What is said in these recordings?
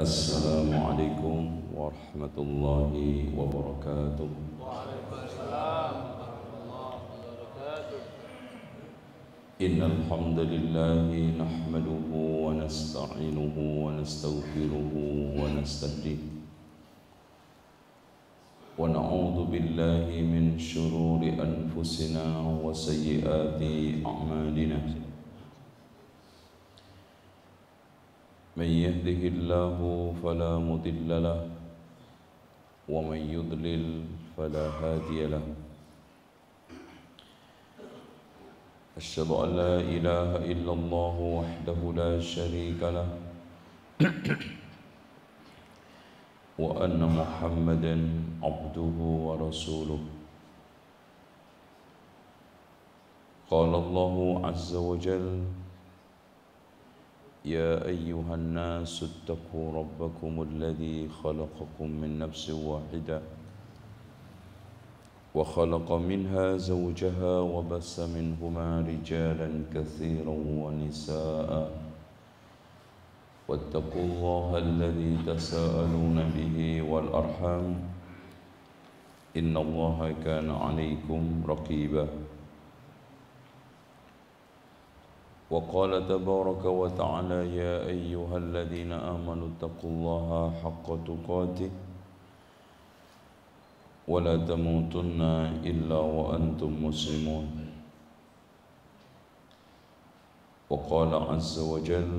السلام عليكم ورحمة الله وبركاته وعليكم السلام ورحمة الله وبركاته إن الحمد لله نحمده ونستعينه ونستغفره ونستهديه ونعوذ بالله من شرور أنفسنا وسيئات أعمالنا من يهده الله فلا مضل له ومن يضلل فلا هادي له أشهد أن لا إله إلا الله وحده لا شريك له وأن محمدا عبده ورسوله قال الله عز وجل يا أيها الناس اتقوا ربكم الذي خلقكم من نفس واحدة وخلق منها زوجها وبس منهما رجالا كثيرا ونساء واتقوا الله الذي تساءلون به والأرحام إن الله كان عليكم رقيباً وقال تبارك وتعالى يا أيها الذين آمنوا اتقوا الله حق تقاته ولا تموتن إلا وأنتم مسلمون وقال عز وجل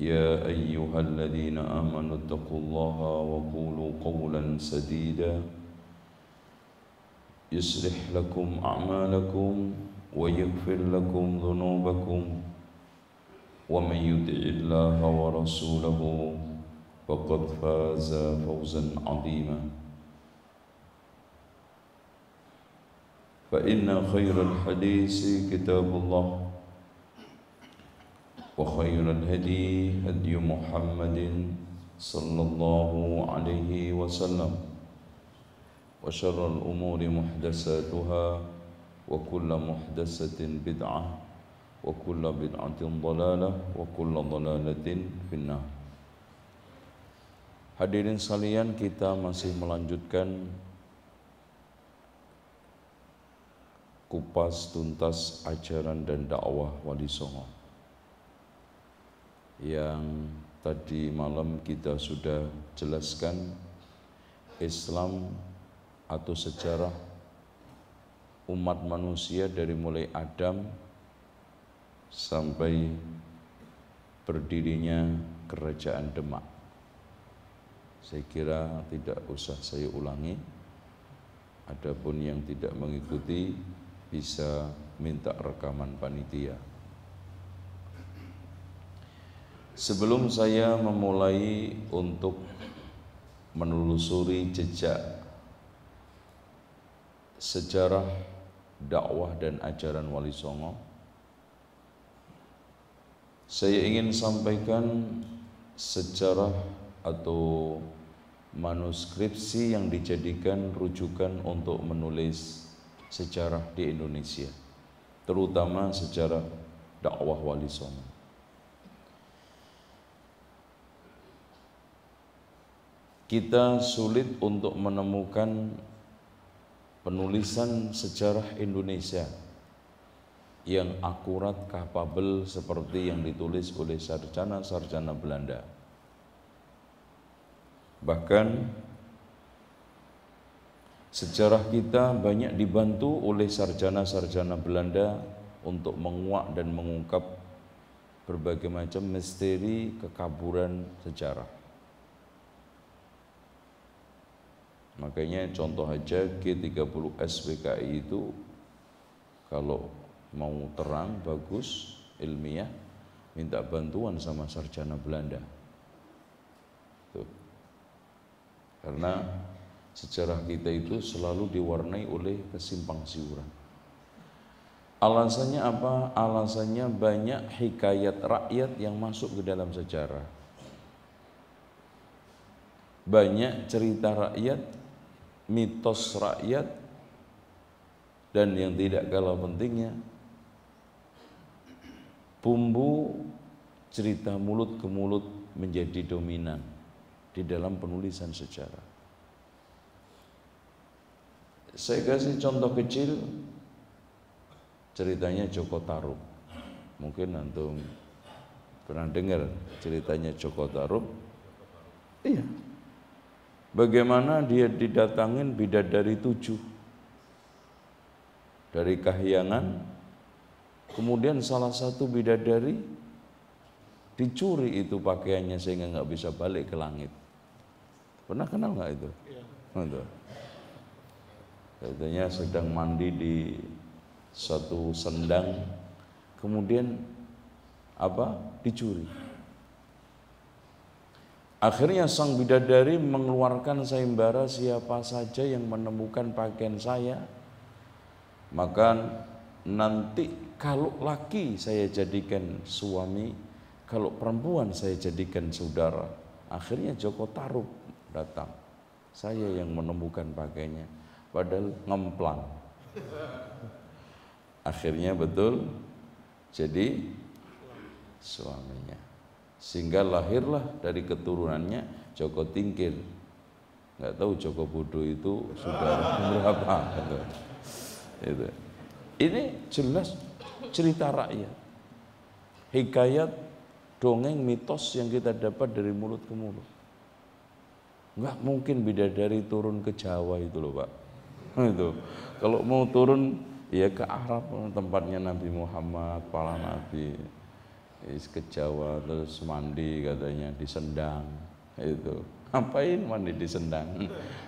يا أيها الذين آمنوا اتقوا الله وقولوا قولا سديدا يصلح لكم أعمالكم ويغفر لكم ذنوبكم ومن يطع الله ورسوله فقد فاز فوزا عظيما فإن خير الحديث كتاب الله وخير الهدي هدي محمد صلى الله عليه وسلم وشر الأمور محدثاتها وكل محدثة بدعة وكل بدعة ضلالة وكل ضلالة في النار Hadirin salian kita masih melanjutkan kupas tuntas ajaran dan dakwah Wali Songo yang tadi malam kita sudah jelaskan Islam atau sejarah umat manusia dari mulai Adam sampai berdirinya kerajaan Demak. Saya kira tidak usah saya ulangi. Adapun yang tidak mengikuti bisa minta rekaman panitia. Sebelum saya memulai untuk menelusuri jejak sejarah dakwah dan ajaran Wali Songo. Saya ingin sampaikan sejarah atau manuskripsi yang dijadikan rujukan untuk menulis sejarah di Indonesia, terutama sejarah dakwah Wali Songo. Kita sulit untuk menemukan penulisan sejarah Indonesia yang akurat kapabel seperti yang ditulis oleh sarjana-sarjana Belanda. Bahkan sejarah kita banyak dibantu oleh sarjana-sarjana Belanda untuk menguak dan mengungkap berbagai macam misteri kekaburan sejarah. Makanya contoh aja G30S PKI itu kalau mau terang bagus ilmiah minta bantuan sama sarjana Belanda. Tuh. Karena sejarah kita itu selalu diwarnai oleh kesimpang siuran. Alasannya apa? Alasannya banyak hikayat rakyat yang masuk ke dalam sejarah. Banyak cerita rakyat mitos rakyat dan yang tidak kalah pentingnya bumbu cerita mulut ke mulut menjadi dominan di dalam penulisan sejarah. Saya kasih contoh kecil ceritanya Joko Tarub. Mungkin antum pernah dengar ceritanya Joko Tarub. Iya, Bagaimana dia didatangin bidadari tujuh dari Kahyangan, kemudian salah satu bidadari dicuri itu pakaiannya sehingga nggak bisa balik ke langit. Pernah kenal nggak itu? Iya. Katanya sedang mandi di satu sendang, kemudian apa? Dicuri Akhirnya sang bidadari mengeluarkan sayembara siapa saja yang menemukan pakaian saya maka nanti kalau laki saya jadikan suami kalau perempuan saya jadikan saudara akhirnya Joko Tarub datang saya yang menemukan pakainya padahal ngemplang akhirnya betul jadi suaminya sehingga lahirlah dari keturunannya Joko Tingkir nggak tahu Joko Budo itu sudah berapa gitu. itu ini jelas cerita rakyat hikayat dongeng mitos yang kita dapat dari mulut ke mulut nggak mungkin dari turun ke Jawa itu loh pak itu kalau mau turun ya ke Arab tempatnya Nabi Muhammad para Nabi ke Jawa terus mandi katanya di sendang itu ngapain mandi di sendang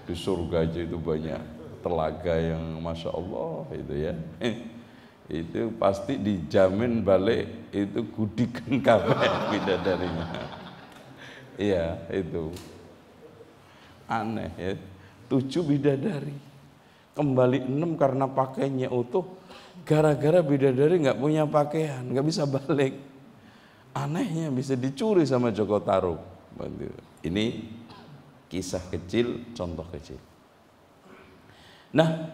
di surga aja itu banyak telaga yang masya Allah itu ya eh, itu pasti dijamin balik itu gudikan kabeh bidadarinya iya itu aneh ya tujuh bidadari kembali enam karena pakainya utuh gara-gara bidadari nggak punya pakaian nggak bisa balik anehnya bisa dicuri sama Joko Tarub. Ini kisah kecil, contoh kecil. Nah,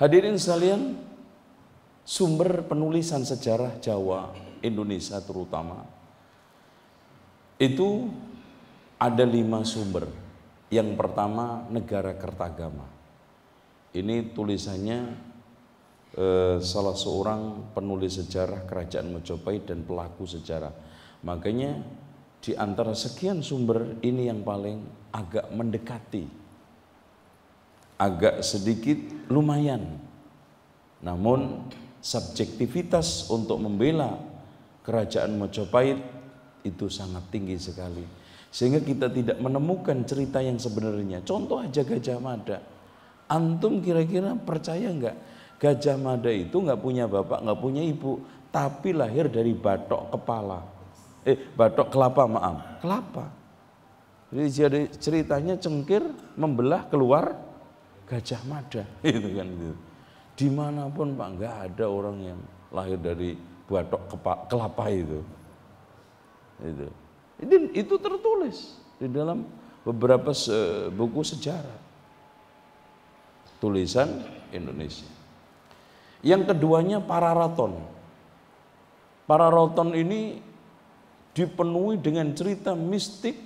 hadirin sekalian, sumber penulisan sejarah Jawa Indonesia terutama itu ada lima sumber. Yang pertama negara Kertagama. Ini tulisannya Eh, salah seorang penulis sejarah kerajaan Majapahit dan pelaku sejarah. Makanya di antara sekian sumber ini yang paling agak mendekati. Agak sedikit lumayan. Namun subjektivitas untuk membela kerajaan Majapahit itu sangat tinggi sekali. Sehingga kita tidak menemukan cerita yang sebenarnya. Contoh aja Gajah Mada. Antum kira-kira percaya enggak? Gajah Mada itu nggak punya bapak, nggak punya ibu, tapi lahir dari batok kepala. Eh, batok kelapa maaf, kelapa. Jadi ceritanya cengkir membelah keluar Gajah Mada, itu kan itu. Dimanapun pak nggak ada orang yang lahir dari batok kelapa itu. Itu. Itu, itu tertulis di dalam beberapa se buku sejarah tulisan Indonesia. Yang keduanya pararaton. Pararaton ini dipenuhi dengan cerita mistik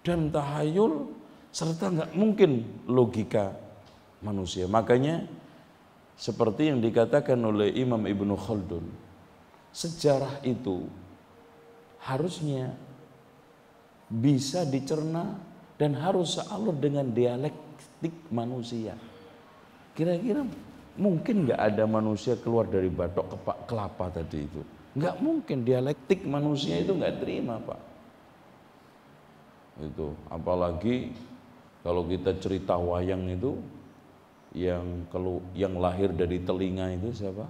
dan tahayul serta nggak mungkin logika manusia. Makanya seperti yang dikatakan oleh Imam Ibnu Khaldun, sejarah itu harusnya bisa dicerna dan harus sealur dengan dialektik manusia. Kira-kira mungkin nggak ada manusia keluar dari batok kepak kelapa tadi itu. Nggak mungkin dialektik manusia itu nggak terima pak. Itu apalagi kalau kita cerita wayang itu yang kelu, yang lahir dari telinga itu siapa?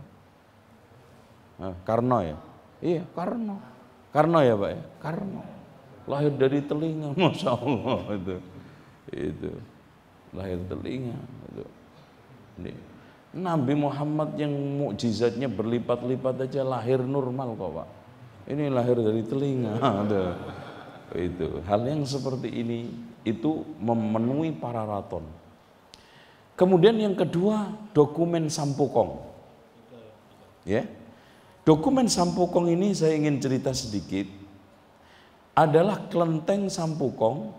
Nah, Karno ya. Iya Karno. Karno ya pak ya. Karno lahir dari telinga, masya Allah itu itu lahir telinga itu. Nih. Nabi Muhammad yang mukjizatnya berlipat-lipat aja lahir normal kok pak ini lahir dari telinga itu hal yang seperti ini itu memenuhi para raton kemudian yang kedua dokumen sampukong ya dokumen sampukong ini saya ingin cerita sedikit adalah kelenteng sampukong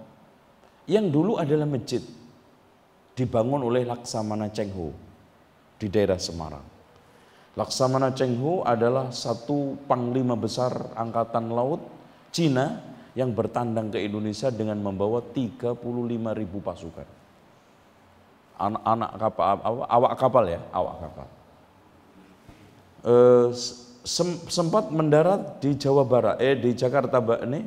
yang dulu adalah masjid dibangun oleh Laksamana Cheng Ho di daerah Semarang. Laksamana Cheng Ho adalah satu panglima besar angkatan laut Cina yang bertandang ke Indonesia dengan membawa 35 ribu pasukan. Anak-anak kapal, awak kapal ya, awak kapal. E, sem, sempat mendarat di Jawa Barat, eh di Jakarta mbak ini,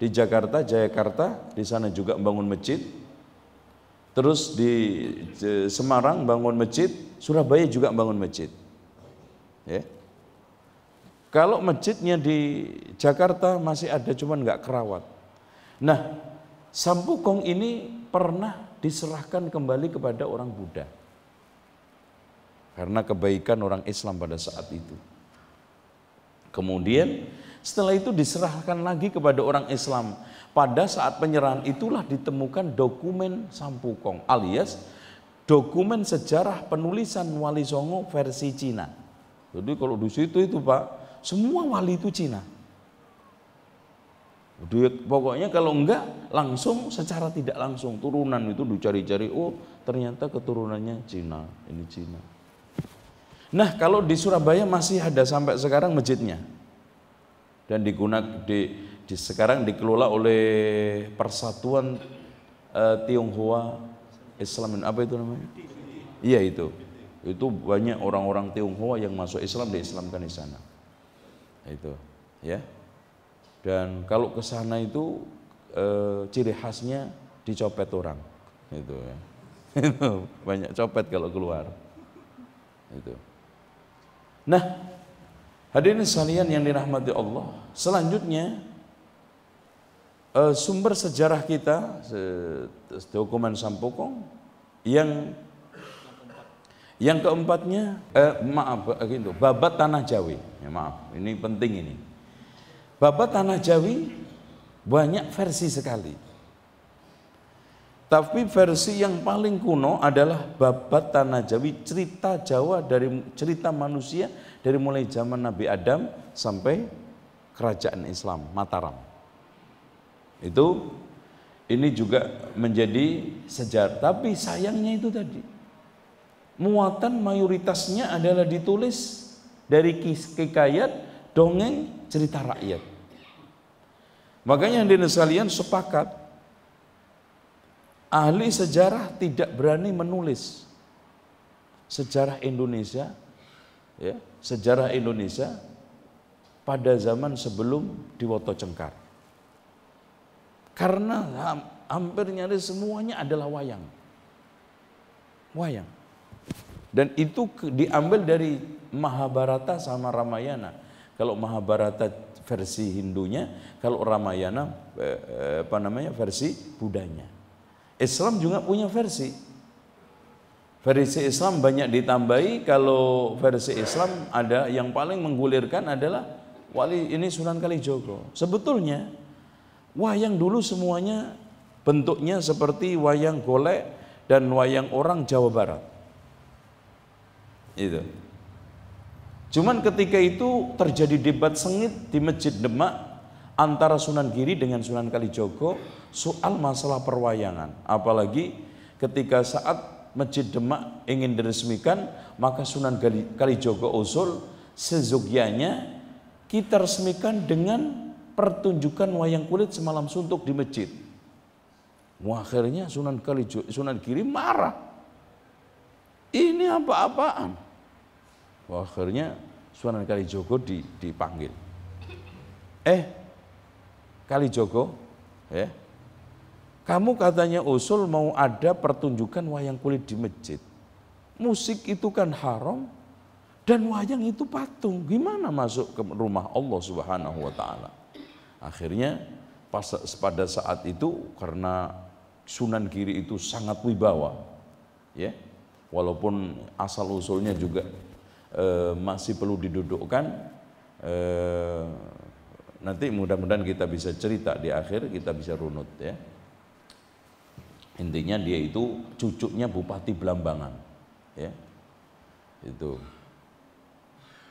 di Jakarta, Jayakarta, di sana juga membangun masjid. Terus di eh, Semarang bangun masjid, Surabaya juga bangun masjid. Ya. Kalau masjidnya di Jakarta masih ada cuman nggak kerawat. Nah, Sampukong ini pernah diserahkan kembali kepada orang Buddha. Karena kebaikan orang Islam pada saat itu. Kemudian setelah itu diserahkan lagi kepada orang Islam. Pada saat penyerahan itulah ditemukan dokumen Sampukong alias dokumen sejarah penulisan Wali Songo versi Cina. Jadi kalau di situ itu Pak, semua wali itu Cina. Duit pokoknya kalau enggak langsung secara tidak langsung turunan itu dicari-cari oh ternyata keturunannya Cina ini Cina. Nah kalau di Surabaya masih ada sampai sekarang masjidnya dan digunakan di, di sekarang dikelola oleh Persatuan eh, Tionghoa Islam dan apa itu namanya? Iya itu. Itu banyak orang-orang Tionghoa yang masuk Islam di Islamkan di sana. Itu, ya. Dan kalau ke sana itu e, ciri khasnya dicopet orang. Itu ya. Itu banyak copet kalau keluar. Itu. Nah, hadirin sekalian yang dirahmati Allah, selanjutnya uh, sumber sejarah kita dokumen Sampokong yang yang keempatnya eh, maaf eh, gitu babat tanah Jawi ya, maaf ini penting ini babat tanah Jawi banyak versi sekali tapi versi yang paling kuno adalah babat tanah Jawi cerita Jawa dari cerita manusia dari mulai zaman Nabi Adam sampai kerajaan Islam Mataram itu ini juga menjadi sejarah. Tapi sayangnya itu tadi muatan mayoritasnya adalah ditulis dari kikayat, dongeng, cerita rakyat. Makanya yang sekalian sepakat ahli sejarah tidak berani menulis sejarah Indonesia ya, sejarah Indonesia pada zaman sebelum Diwoto Cengkar. Karena hampir nyaris semuanya adalah wayang. Wayang. Dan itu diambil dari Mahabharata sama Ramayana. Kalau Mahabharata versi Hindunya, kalau Ramayana eh, eh, apa namanya versi Budanya. Islam juga punya versi. Versi Islam banyak ditambahi. Kalau versi Islam ada yang paling menggulirkan adalah wali ini Sunan Kalijogo. Sebetulnya Wayang dulu semuanya bentuknya seperti wayang golek dan wayang orang Jawa Barat. Itu. Cuman ketika itu terjadi debat sengit di Masjid Demak antara Sunan Giri dengan Sunan Kalijogo soal masalah perwayangan. Apalagi ketika saat Masjid Demak ingin diresmikan, maka Sunan Kalijogo usul sezugianya kita resmikan dengan pertunjukan wayang kulit semalam suntuk di masjid. Wah, akhirnya Sunan Kalijo, Sunan Giri marah. Ini apa-apaan? Wah, akhirnya Sunan Kalijogo di, dipanggil. Eh, Kalijogo, eh, ya. kamu katanya usul mau ada pertunjukan wayang kulit di masjid. Musik itu kan haram, dan wayang itu patung. Gimana masuk ke rumah Allah Subhanahu wa taala? Akhirnya pas pada saat itu karena Sunan kiri itu sangat wibawa, ya, walaupun asal usulnya juga e, masih perlu didudukkan. E, nanti mudah-mudahan kita bisa cerita di akhir kita bisa runut ya. Intinya dia itu cucunya Bupati Blambangan, ya, itu.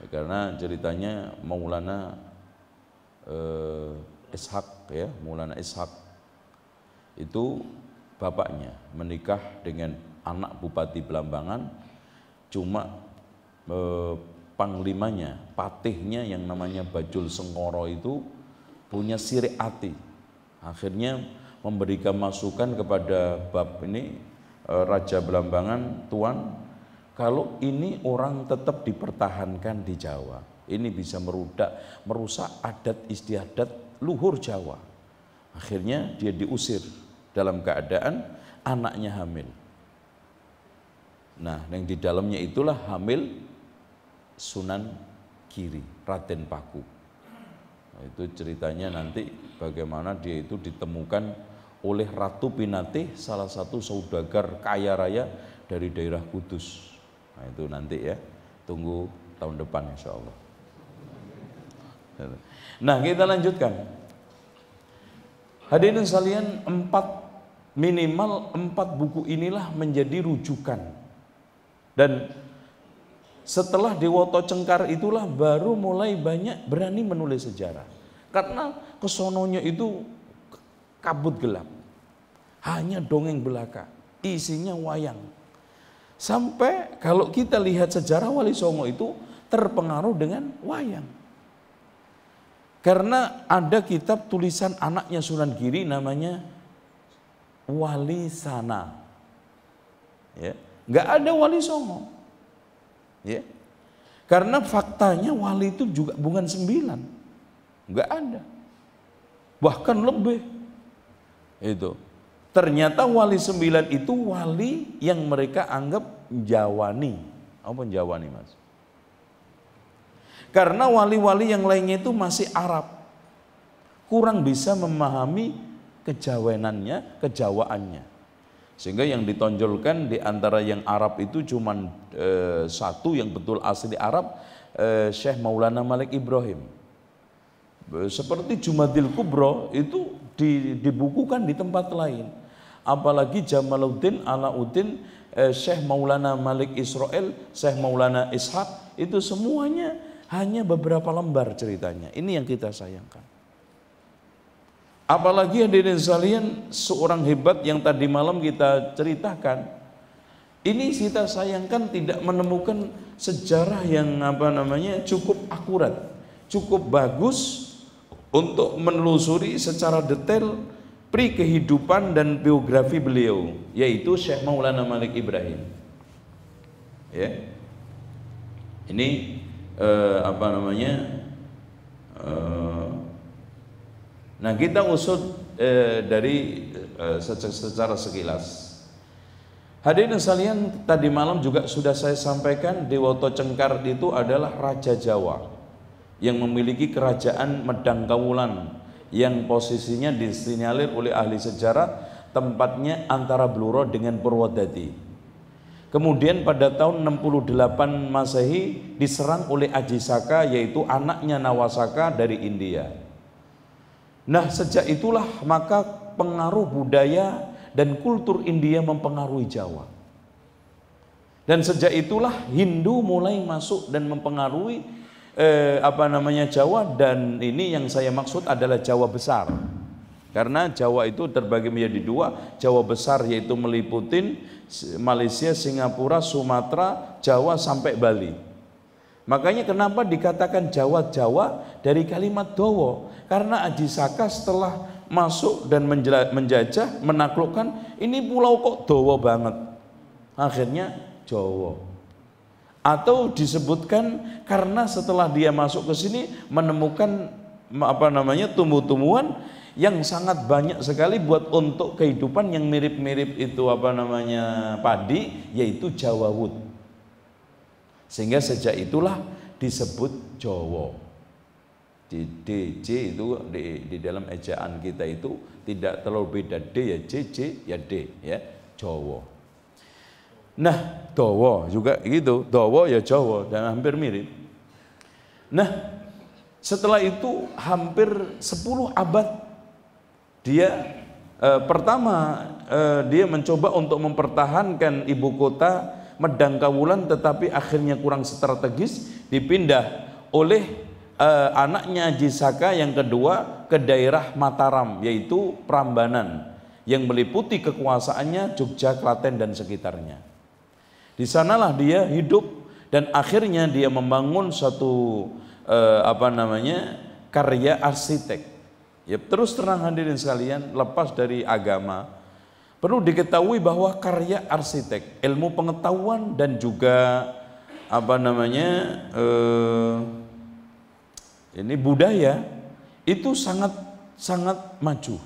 Karena ceritanya Maulana eh, Ishak ya, Maulana Ishak itu bapaknya menikah dengan anak Bupati Belambangan cuma eh, panglimanya, patihnya yang namanya Bajul Sengkoro itu punya sirik hati. Akhirnya memberikan masukan kepada bab ini eh, Raja Belambangan, Tuan, kalau ini orang tetap dipertahankan di Jawa, ini bisa merudak, merusak adat istiadat luhur Jawa. Akhirnya dia diusir dalam keadaan anaknya hamil. Nah, yang di dalamnya itulah hamil Sunan Kiri, Raden Paku. Nah, itu ceritanya nanti bagaimana dia itu ditemukan oleh Ratu Pinatih, salah satu saudagar kaya raya dari daerah Kudus. Nah, itu nanti ya, tunggu tahun depan insya Allah. Nah kita lanjutkan. Hadirin salian empat minimal empat buku inilah menjadi rujukan dan setelah Dewoto Cengkar itulah baru mulai banyak berani menulis sejarah karena kesononya itu kabut gelap hanya dongeng belaka isinya wayang sampai kalau kita lihat sejarah Wali Songo itu terpengaruh dengan wayang karena ada kitab tulisan anaknya Sunan Giri namanya Wali Sana. Ya. Nggak ada Wali Songo. Ya. Karena faktanya wali itu juga bukan sembilan. Gak ada. Bahkan lebih. Itu. Ternyata wali sembilan itu wali yang mereka anggap Jawani. Apa Jawani mas? Karena wali-wali yang lainnya itu masih Arab. Kurang bisa memahami kejawenannya, kejawaannya. Sehingga yang ditonjolkan di antara yang Arab itu cuma e, eh, satu yang betul asli Arab, e, Syekh Maulana Malik Ibrahim. Eh, seperti Jumadil Kubro itu di, dibukukan di tempat lain. Apalagi Jamaluddin Alauddin e, Syekh Maulana Malik Israel, Syekh Maulana Ishaq itu semuanya hanya beberapa lembar ceritanya. Ini yang kita sayangkan. Apalagi hadirin Salian seorang hebat yang tadi malam kita ceritakan. Ini kita sayangkan tidak menemukan sejarah yang apa namanya cukup akurat, cukup bagus untuk menelusuri secara detail pri kehidupan dan biografi beliau yaitu Syekh Maulana Malik Ibrahim. Ya. Ini eh, apa namanya eh, nah kita usut eh, dari eh, secara sekilas Hadirin sekalian, tadi malam juga sudah saya sampaikan Dewoto Cengkar itu adalah Raja Jawa yang memiliki kerajaan Medang Kawulan yang posisinya disinyalir oleh ahli sejarah tempatnya antara Bluro dengan Purwodadi. Kemudian pada tahun 68 Masehi diserang oleh Ajisaka yaitu anaknya Nawasaka dari India. Nah, sejak itulah maka pengaruh budaya dan kultur India mempengaruhi Jawa. Dan sejak itulah Hindu mulai masuk dan mempengaruhi eh, apa namanya Jawa dan ini yang saya maksud adalah Jawa besar. Karena Jawa itu terbagi menjadi dua, Jawa besar yaitu meliputin Malaysia, Singapura, Sumatera, Jawa sampai Bali. Makanya kenapa dikatakan Jawa-Jawa dari kalimat Dowo? Karena Ajisaka setelah masuk dan menjajah, menaklukkan, ini pulau kok Dowo banget. Akhirnya Jawa. Atau disebutkan karena setelah dia masuk ke sini menemukan apa namanya tumbuh-tumbuhan yang sangat banyak sekali buat untuk kehidupan yang mirip-mirip itu apa namanya padi yaitu jawa wood sehingga sejak itulah disebut Jawa di j itu di, di dalam ejaan kita itu tidak terlalu beda D ya J J ya D ya Jawa nah dowo juga gitu dowo ya Jawa dan hampir mirip nah setelah itu hampir 10 abad dia eh, pertama eh, dia mencoba untuk mempertahankan ibu kota Medang Kawulan tetapi akhirnya kurang strategis dipindah oleh eh, anaknya Jisaka yang kedua ke daerah Mataram yaitu Prambanan yang meliputi kekuasaannya Jogja, Klaten dan sekitarnya. Di sanalah dia hidup dan akhirnya dia membangun satu eh, apa namanya karya arsitek Ya, terus terang hadirin sekalian, lepas dari agama, perlu diketahui bahwa karya arsitek, ilmu pengetahuan dan juga apa namanya eh, ini budaya itu sangat sangat maju.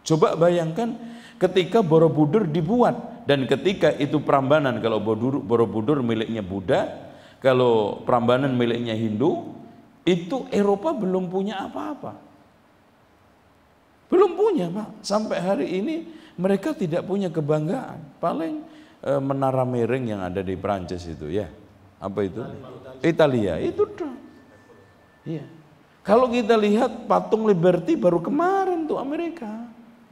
Coba bayangkan ketika Borobudur dibuat dan ketika itu Prambanan kalau Borobudur Borobudur miliknya Buddha, kalau Prambanan miliknya Hindu, itu Eropa belum punya apa-apa belum punya, pak Sampai hari ini mereka tidak punya kebanggaan. Paling e, menara miring yang ada di Prancis itu ya. Apa itu? Italia. Itu dong Iya. Kalau kita lihat patung Liberty baru kemarin tuh Amerika.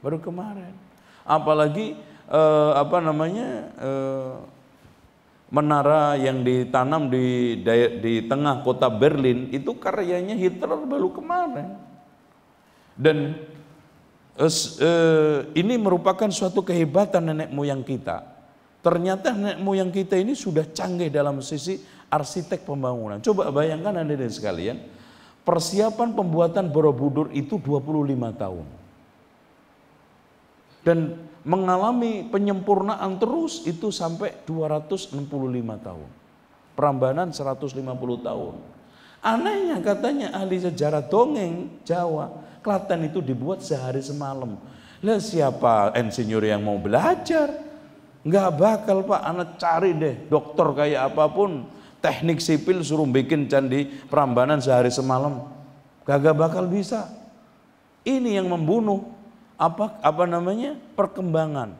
Baru kemarin. Apalagi e, apa namanya? E, menara yang ditanam di di tengah kota Berlin itu karyanya Hitler baru kemarin. Dan Eh, ini merupakan suatu kehebatan nenek moyang kita. Ternyata nenek moyang kita ini sudah canggih dalam sisi arsitek pembangunan. Coba bayangkan Anda dan sekalian, persiapan pembuatan Borobudur itu 25 tahun. Dan mengalami penyempurnaan terus itu sampai 265 tahun. perambanan 150 tahun. Anehnya katanya ahli sejarah dongeng Jawa Klaten itu dibuat sehari semalam. Lah siapa insinyur yang mau belajar? Nggak bakal pak, anak cari deh dokter kayak apapun. Teknik sipil suruh bikin candi perambanan sehari semalam. Kagak bakal bisa. Ini yang membunuh apa apa namanya perkembangan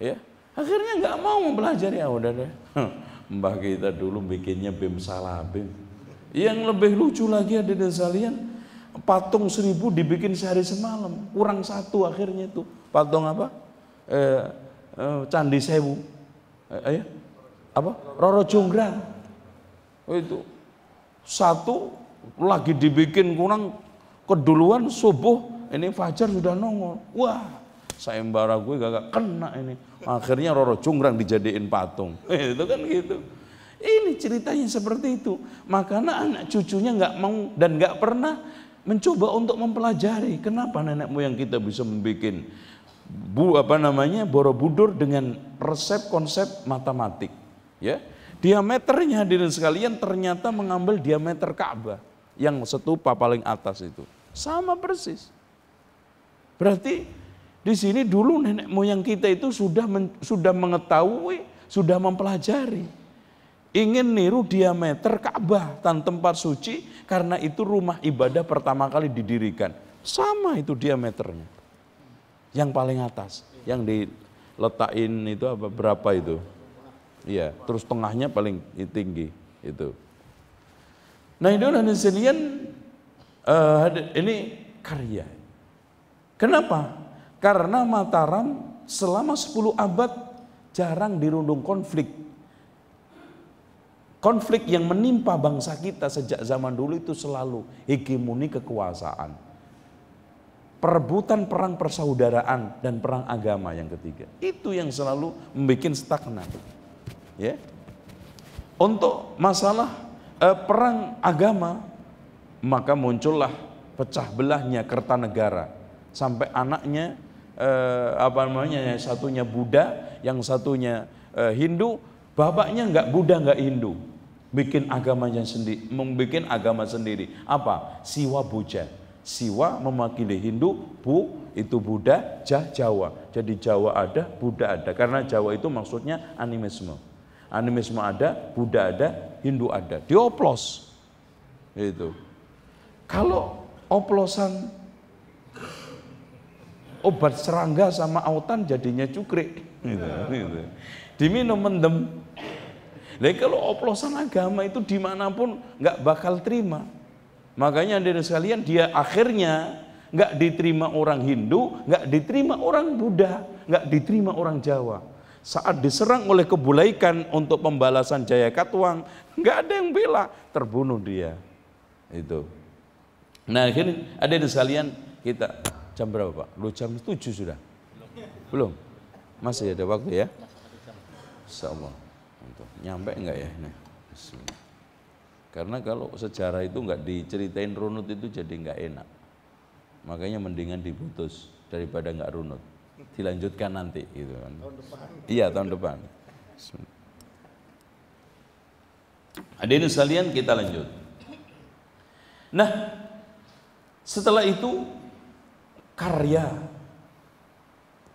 ya akhirnya nggak mau mempelajari ya udah deh mbah kita dulu bikinnya bim salabim yang lebih lucu lagi ada di salian patung seribu dibikin sehari semalam kurang satu akhirnya itu patung apa eh, eh, candi sewu eh, eh, ya? apa roro jonggrang oh, itu satu lagi dibikin kurang keduluan subuh ini fajar sudah nongol wah sayembara gue gak kena ini akhirnya roro jonggrang dijadiin patung itu kan gitu ini ceritanya seperti itu. Makanya anak cucunya nggak mau dan nggak pernah mencoba untuk mempelajari kenapa nenek moyang kita bisa membuat bu apa namanya Borobudur dengan resep konsep matematik ya diameternya hadirin sekalian ternyata mengambil diameter Ka'bah yang setupa paling atas itu sama persis berarti di sini dulu nenek moyang kita itu sudah men, sudah mengetahui sudah mempelajari ingin niru diameter Ka'bah dan tempat suci karena itu rumah ibadah pertama kali didirikan. Sama itu diameternya. Yang paling atas, yang diletakin itu apa berapa itu? Iya, terus tengahnya paling tinggi itu. Nah, itu Hanizilian uh, ini karya. Kenapa? Karena Mataram selama 10 abad jarang dirundung konflik Konflik yang menimpa bangsa kita sejak zaman dulu itu selalu hegemoni kekuasaan. Perebutan perang persaudaraan dan perang agama yang ketiga. Itu yang selalu membuat stagnan. Ya. Untuk masalah eh, perang agama, maka muncullah pecah belahnya Kertanegara sampai anaknya eh, apa namanya satunya Buddha, yang satunya eh, Hindu, bapaknya nggak Buddha nggak Hindu, bikin agamanya sendiri, membuat agama sendiri. Apa? Siwa Buja. Siwa memakili Hindu, Bu itu Buddha, Jah Jawa. Jadi Jawa ada, Buddha ada. Karena Jawa itu maksudnya animisme. Animisme ada, Buddha ada, Hindu ada. Dioplos. Itu. Kalau oplosan obat serangga sama autan jadinya cukrik. gitu. gitu. Diminum mendem Nah kalau oplosan agama itu dimanapun nggak bakal terima. Makanya ada sekalian dia akhirnya nggak diterima orang Hindu, nggak diterima orang Buddha, nggak diterima orang Jawa. Saat diserang oleh kebulaikan untuk pembalasan Jaya Katuang, nggak ada yang bela, terbunuh dia. Itu. Nah akhirnya ada di sekalian kita jam berapa Pak? Lu jam tujuh sudah? Belum? Masih ada waktu ya? Allah nyampe enggak ya? Nah, Karena kalau sejarah itu enggak diceritain runut itu jadi enggak enak. Makanya mendingan diputus daripada enggak runut. Dilanjutkan nanti gitu kan. Tahun depan. Iya, tahun depan. Ada ini sekalian kita lanjut. Nah, setelah itu karya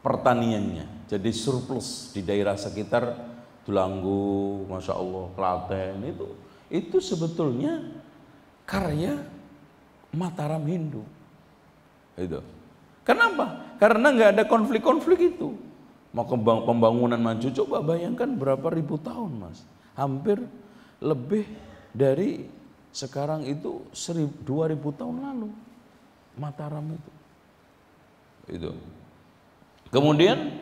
pertaniannya jadi surplus di daerah sekitar Tulanggu, Masya Allah, Klaten itu itu sebetulnya karya Mataram Hindu. Itu. Kenapa? Karena nggak ada konflik-konflik itu. Mau pembangunan maju, coba bayangkan berapa ribu tahun mas. Hampir lebih dari sekarang itu seribu, dua ribu tahun lalu. Mataram itu. Itu. Kemudian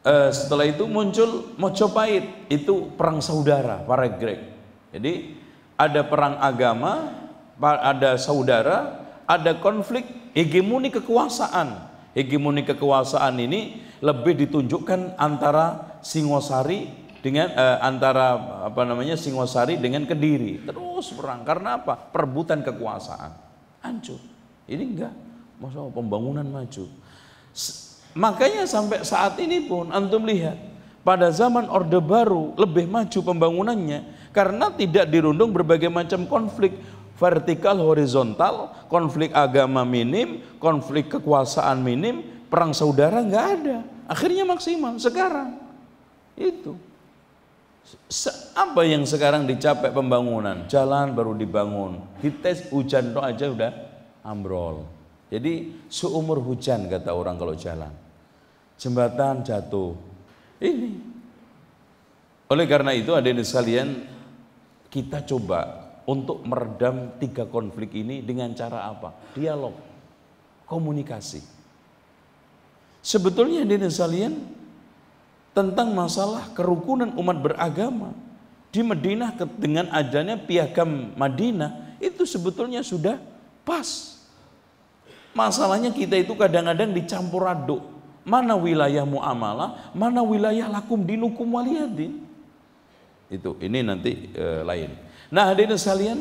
Uh, setelah itu muncul Mojopahit itu perang saudara para greek jadi ada perang agama ada saudara ada konflik hegemoni kekuasaan hegemoni kekuasaan ini lebih ditunjukkan antara Singosari dengan eh, antara apa namanya Singosari dengan Kediri terus perang karena apa perbutan kekuasaan hancur ini enggak masalah pembangunan maju Makanya sampai saat ini pun antum lihat pada zaman Orde Baru lebih maju pembangunannya karena tidak dirundung berbagai macam konflik vertikal horizontal, konflik agama minim, konflik kekuasaan minim, perang saudara nggak ada. Akhirnya maksimal sekarang. Itu. Se apa yang sekarang dicapai pembangunan? Jalan baru dibangun. Dites hujan doa aja udah ambrol. Jadi seumur hujan kata orang kalau jalan. Jembatan jatuh. Ini. Oleh karena itu ada sekalian kita coba untuk meredam tiga konflik ini dengan cara apa? Dialog, komunikasi. Sebetulnya di sekalian tentang masalah kerukunan umat beragama di Madinah dengan adanya piagam Madinah itu sebetulnya sudah pas. Masalahnya kita itu kadang-kadang dicampur aduk. Mana wilayah muamalah, mana wilayah lakum dinukum waliyadin. Itu, ini nanti e, lain. Nah hadirin sekalian,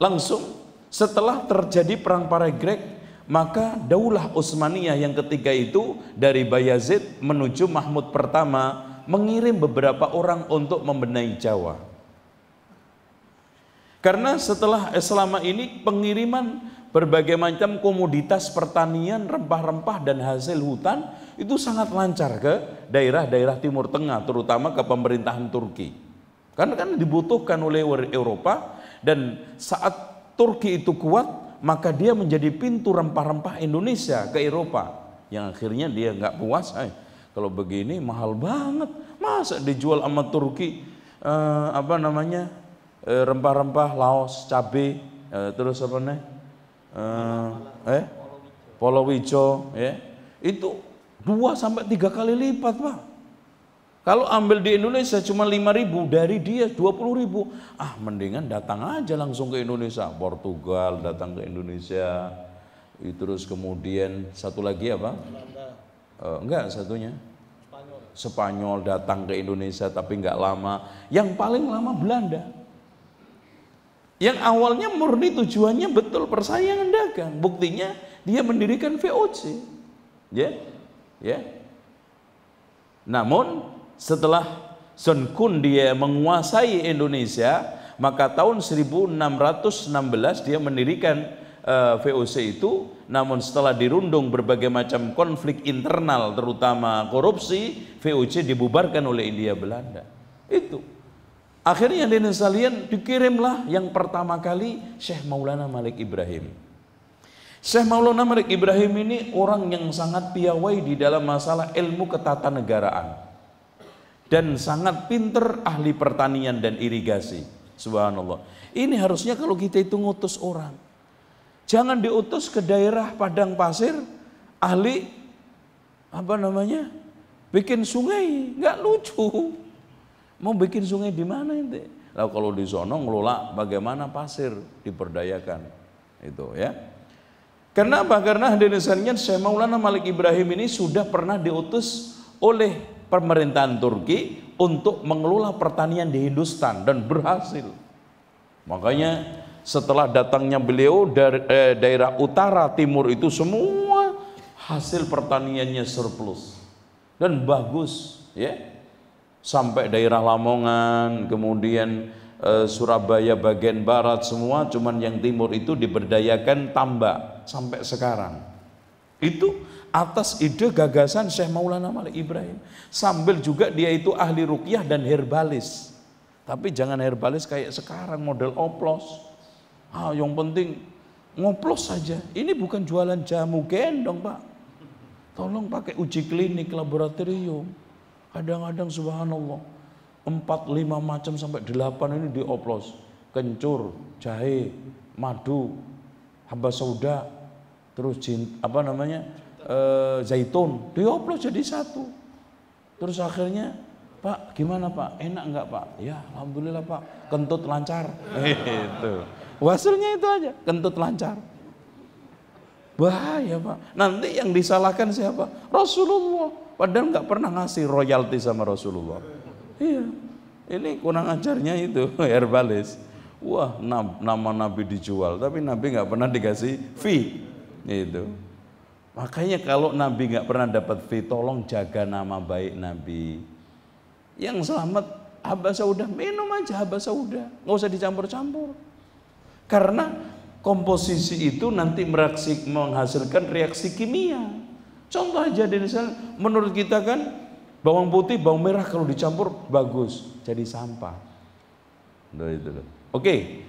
langsung setelah terjadi perang para Grek, maka Daulah Utsmaniyah yang ketiga itu dari Bayazid menuju Mahmud pertama mengirim beberapa orang untuk membenahi Jawa. Karena setelah selama ini pengiriman berbagai macam komoditas pertanian, rempah-rempah dan hasil hutan itu sangat lancar ke daerah-daerah Timur Tengah, terutama ke pemerintahan Turki. Karena kan dibutuhkan oleh Eropa dan saat Turki itu kuat, maka dia menjadi pintu rempah-rempah Indonesia ke Eropa. Yang akhirnya dia nggak puas, eh, kalau begini mahal banget, masa dijual sama Turki eh, apa namanya rempah rempah-rempah Laos, cabai, eh, terus apa nih? eh, eh Polowijo ya. Itu dua sampai tiga kali lipat, Pak. Kalau ambil di Indonesia cuma lima ribu dari dia dua puluh ribu Ah, mendingan datang aja langsung ke Indonesia. Portugal datang ke Indonesia. itu Terus kemudian satu lagi apa? Uh, enggak satunya. Spanyol datang ke Indonesia tapi enggak lama. Yang paling lama Belanda. Yang awalnya murni tujuannya betul persaingan dagang. Buktinya dia mendirikan VOC. Ya. Ya. Namun setelah Sun Kun dia menguasai Indonesia, maka tahun 1616 dia mendirikan uh, eh, VOC itu namun setelah dirundung berbagai macam konflik internal terutama korupsi VOC dibubarkan oleh India Belanda itu Akhirnya di Salian dikirimlah yang pertama kali Syekh Maulana Malik Ibrahim. Syekh Maulana Malik Ibrahim ini orang yang sangat piawai di dalam masalah ilmu ketatanegaraan dan sangat pinter ahli pertanian dan irigasi. Subhanallah. Ini harusnya kalau kita itu ngutus orang. Jangan diutus ke daerah padang pasir ahli apa namanya? bikin sungai, nggak lucu. Mau bikin sungai di mana ente? Lalu kalau di sono ngelola bagaimana pasir diperdayakan. Itu ya. Karena apa? Karena hadirin sekalian Syekh Maulana Malik Ibrahim ini sudah pernah diutus oleh pemerintahan Turki untuk mengelola pertanian di Hindustan dan berhasil. Makanya setelah datangnya beliau dari eh, daerah utara timur itu semua hasil pertaniannya surplus dan bagus ya sampai daerah Lamongan, kemudian eh, Surabaya bagian barat semua, cuman yang timur itu diberdayakan tambak sampai sekarang. Itu atas ide gagasan Syekh Maulana Malik Ibrahim. Sambil juga dia itu ahli rukyah dan herbalis. Tapi jangan herbalis kayak sekarang model oplos. Ah, yang penting ngoplos saja. Ini bukan jualan jamu gendong, Pak. Tolong pakai uji klinik laboratorium. Kadang-kadang subhanallah. Empat, lima macam sampai delapan ini dioplos. Kencur, jahe, madu, hamba sauda, terus jin, apa namanya, e, zaitun. Dioplos jadi satu. Terus akhirnya, Pak, gimana Pak? Enak enggak Pak? Ya, Alhamdulillah Pak. Kentut lancar. Itu. Hasilnya itu aja, kentut lancar. Bahaya pak. Nanti yang disalahkan siapa? Rasulullah. Padahal nggak pernah ngasih royalti sama Rasulullah. Iya. Ini kurang ajarnya itu herbalis. Wah nama Nabi dijual, tapi Nabi nggak pernah dikasih fee. Itu. Makanya kalau Nabi nggak pernah dapat fee, tolong jaga nama baik Nabi. Yang selamat Abbas Saudah minum aja Abbas Saudah, nggak usah dicampur-campur. Karena komposisi itu nanti mereaksi, menghasilkan reaksi kimia. Contoh aja deh misalnya, menurut kita kan bawang putih, bawang merah kalau dicampur bagus, jadi sampah. Nah, itu loh. Oke.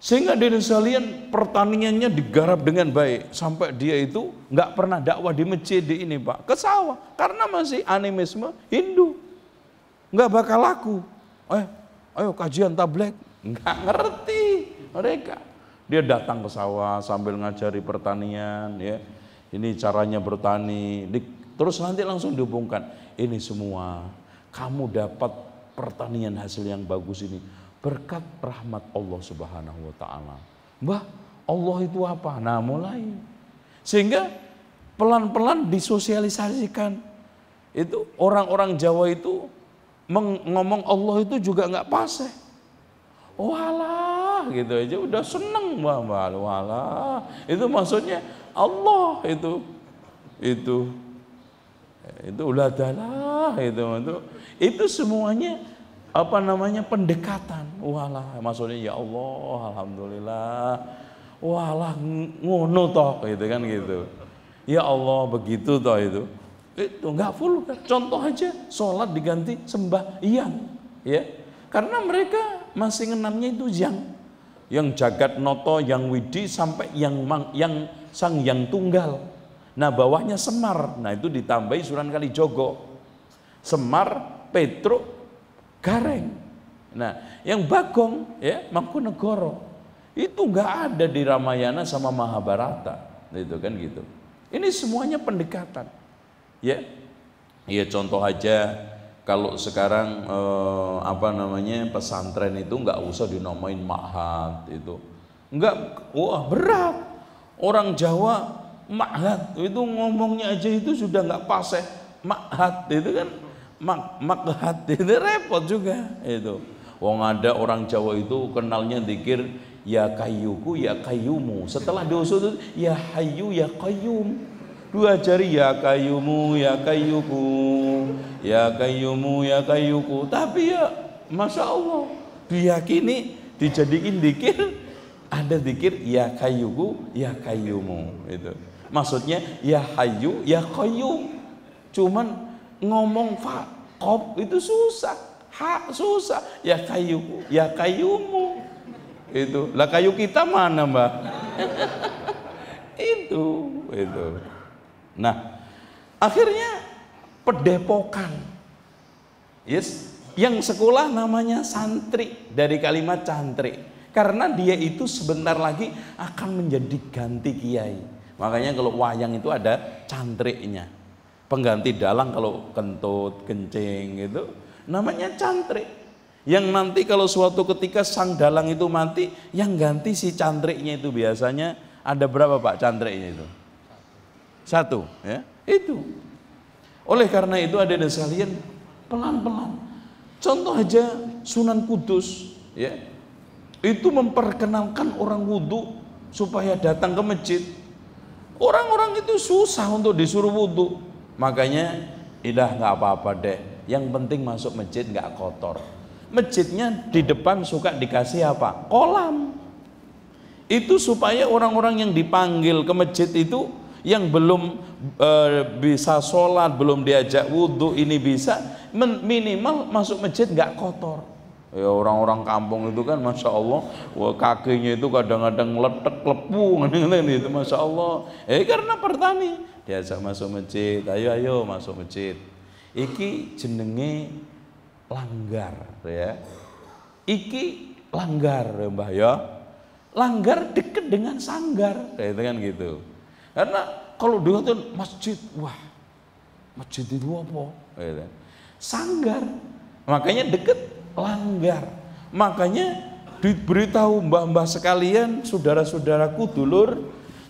Sehingga Denisalian pertaniannya digarap dengan baik sampai dia itu nggak pernah dakwah di masjid di ini pak ke sawah karena masih animisme Hindu nggak bakal laku. Eh, ayo kajian tablet nggak ngerti mereka. Dia datang ke sawah sambil ngajari pertanian, ya. Ini caranya bertani. Di, terus nanti langsung dihubungkan. Ini semua kamu dapat pertanian hasil yang bagus ini berkat rahmat Allah Subhanahu wa taala. Mbah, Allah itu apa? Nah, mulai. Sehingga pelan-pelan disosialisasikan. Itu orang-orang Jawa itu ngomong Allah itu juga nggak pas. Eh walah gitu aja udah seneng mbak walah itu maksudnya Allah itu itu itu uladalah itu itu itu semuanya apa namanya pendekatan walah maksudnya ya Allah alhamdulillah walah ngono toh gitu kan gitu ya Allah begitu toh itu itu nggak full contoh aja sholat diganti sembah iya ya karena mereka masih enamnya itu yang yang jagat noto, yang widi sampai yang mang, yang sang yang tunggal. Nah bawahnya Semar, nah itu ditambahi Suran Kalijogo. Semar, Petro Gareng. Nah yang Bagong ya Mangkunegoro itu nggak ada di Ramayana sama Mahabharata, itu kan gitu. Ini semuanya pendekatan, ya. Ya contoh aja kalau sekarang eh, apa namanya pesantren itu nggak usah dinamain makhat itu nggak wah berat orang Jawa makhat itu ngomongnya aja itu sudah nggak pas eh itu kan mak makhat itu repot juga itu wong ada orang Jawa itu kenalnya dikir ya kayuku ya kayumu setelah diusut ya hayu ya kayum dua jari ya kayumu ya kayuku ya kayumu ya kayuku tapi ya masya Allah diyakini dijadiin dikir ada dikir ya kayuku ya kayumu itu maksudnya ya hayu ya kayu cuman ngomong fa kop itu susah ha susah ya kayuku ya kayumu itu lah kayu kita mana mbak itu itu Nah, akhirnya pedepokan. Yes, yang sekolah namanya santri dari kalimat santri karena dia itu sebentar lagi akan menjadi ganti kiai. Makanya kalau wayang itu ada cantriknya. Pengganti dalang kalau kentut, kencing gitu namanya cantrik. Yang nanti kalau suatu ketika sang dalang itu mati, yang ganti si cantriknya itu biasanya ada berapa Pak cantriknya itu? Satu, ya. Itu. Oleh karena itu ada sekalian pelan-pelan. Contoh aja Sunan Kudus, ya. Itu memperkenalkan orang wudhu supaya datang ke masjid. Orang-orang itu susah untuk disuruh wudhu. Makanya, idah nggak apa-apa deh. Yang penting masuk masjid nggak kotor. Masjidnya di depan suka dikasih apa? Kolam. Itu supaya orang-orang yang dipanggil ke masjid itu yang belum e, bisa sholat, belum diajak wudhu ini bisa minimal masuk masjid nggak kotor. Ya orang-orang kampung itu kan masya Allah, wah, kakinya itu kadang-kadang letek lepu itu masya Allah. Eh karena pertani diajak masuk masjid, ayo ayo masuk masjid. Iki jenenge langgar ya. Iki langgar ya mbah ya. Langgar deket dengan sanggar, kayak itu kan gitu. Karena kalau dengar tuh masjid, wah masjid itu apa? Iya kan? Sanggar, makanya deket langgar. Makanya diberitahu mbah-mbah sekalian, saudara-saudaraku dulur,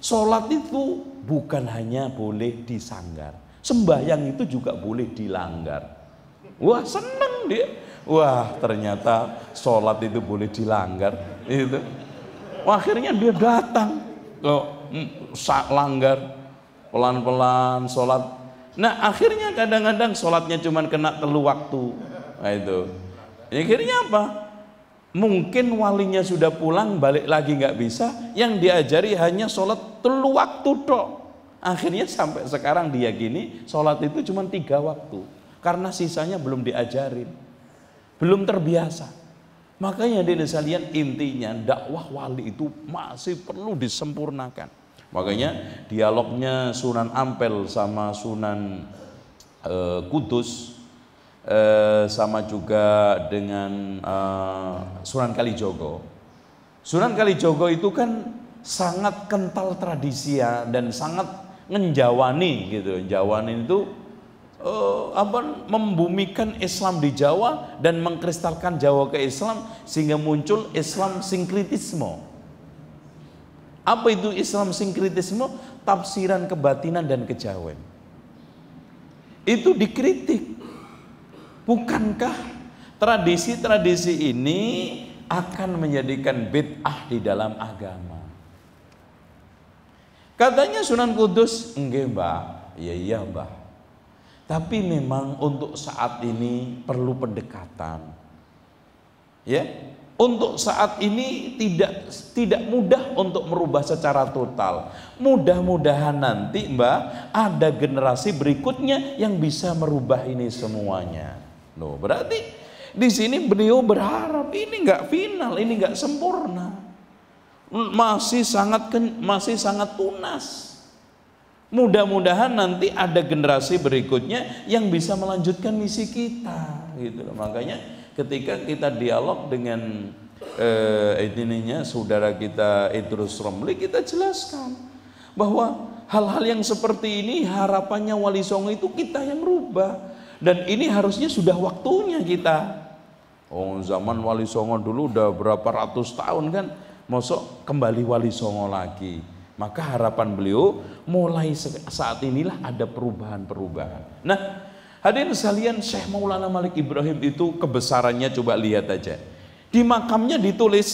sholat itu bukan hanya boleh di sanggar. Sembahyang itu juga boleh dilanggar. Wah seneng dia. Wah ternyata sholat itu boleh dilanggar. Itu. Akhirnya dia datang. Loh, langgar pelan-pelan sholat nah akhirnya kadang-kadang sholatnya cuma kena telu waktu nah itu akhirnya apa mungkin walinya sudah pulang balik lagi nggak bisa yang diajari hanya sholat telu waktu dok akhirnya sampai sekarang dia gini sholat itu cuma tiga waktu karena sisanya belum diajarin belum terbiasa makanya di sekalian intinya dakwah wali itu masih perlu disempurnakan Makanya dialognya Sunan Ampel sama Sunan e, Kudus e, sama juga dengan e, Sunan Kalijogo. Sunan Kalijogo itu kan sangat kental tradisi ya dan sangat menjawani gitu. Jawani itu e, apa membumikan Islam di Jawa dan mengkristalkan Jawa ke Islam sehingga muncul Islam sinkritisme apa itu Islam sinkritisme? Tafsiran kebatinan dan kejawen. Itu dikritik. Bukankah tradisi-tradisi ini akan menjadikan bid'ah di dalam agama? Katanya Sunan Kudus, enggak mbak, ya iya mbak. Tapi memang untuk saat ini perlu pendekatan. Ya, untuk saat ini tidak tidak mudah untuk merubah secara total. Mudah-mudahan nanti Mbak ada generasi berikutnya yang bisa merubah ini semuanya. Loh, berarti di sini beliau berharap ini nggak final, ini nggak sempurna. Masih sangat masih sangat tunas. Mudah-mudahan nanti ada generasi berikutnya yang bisa melanjutkan misi kita gitu Makanya ketika kita dialog dengan eh, ininya saudara kita Idrus Romli kita jelaskan bahwa hal-hal yang seperti ini harapannya wali songo itu kita yang rubah dan ini harusnya sudah waktunya kita oh zaman wali songo dulu udah berapa ratus tahun kan mosok kembali wali songo lagi maka harapan beliau mulai saat inilah ada perubahan-perubahan nah Hadirin sekalian, Syekh Maulana Malik Ibrahim itu kebesarannya coba lihat aja. Di makamnya ditulis,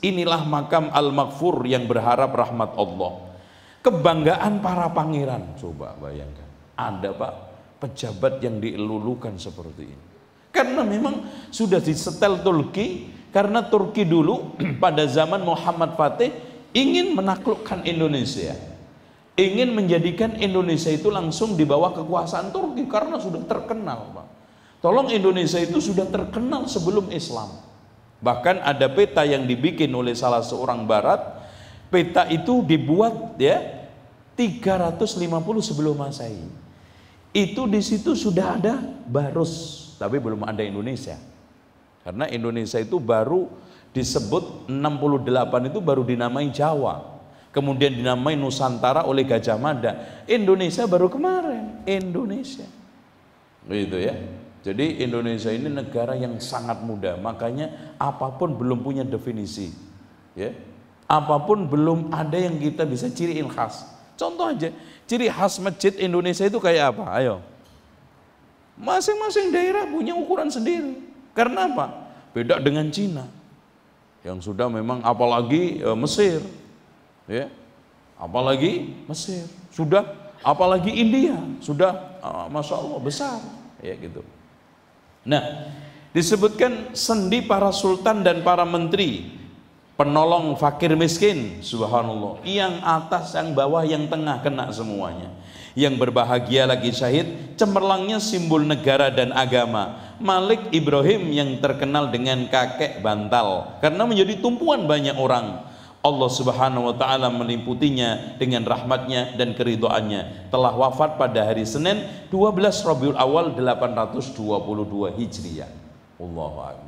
inilah makam Al-Maghfur yang berharap rahmat Allah. Kebanggaan para pangeran, coba bayangkan. Ada Pak, pejabat yang dielulukan seperti ini. Karena memang sudah disetel Turki, karena Turki dulu pada zaman Muhammad Fatih ingin menaklukkan Indonesia ingin menjadikan Indonesia itu langsung di bawah kekuasaan Turki karena sudah terkenal, Pak. Tolong Indonesia itu sudah terkenal sebelum Islam. Bahkan ada peta yang dibikin oleh salah seorang barat, peta itu dibuat ya 350 sebelum Masehi. Itu di situ sudah ada Barus, tapi belum ada Indonesia. Karena Indonesia itu baru disebut 68 itu baru dinamai Jawa kemudian dinamai Nusantara oleh Gajah Mada. Indonesia baru kemarin, Indonesia. Gitu ya. Jadi Indonesia ini negara yang sangat muda, makanya apapun belum punya definisi. Ya. Apapun belum ada yang kita bisa ciriin khas. Contoh aja, ciri khas masjid Indonesia itu kayak apa? Ayo. Masing-masing daerah punya ukuran sendiri. Karena apa? Beda dengan Cina yang sudah memang apalagi e, Mesir ya. Apalagi Mesir, sudah apalagi India, sudah uh, masya Allah besar, ya gitu. Nah, disebutkan sendi para sultan dan para menteri, penolong fakir miskin, subhanallah. Yang atas, yang bawah, yang tengah kena semuanya. Yang berbahagia lagi syahid, cemerlangnya simbol negara dan agama. Malik Ibrahim yang terkenal dengan kakek bantal karena menjadi tumpuan banyak orang Allah Subhanahu wa taala meliputinya dengan rahmatnya dan keridoannya Telah wafat pada hari Senin 12 Rabiul Awal 822 Hijriah. Allah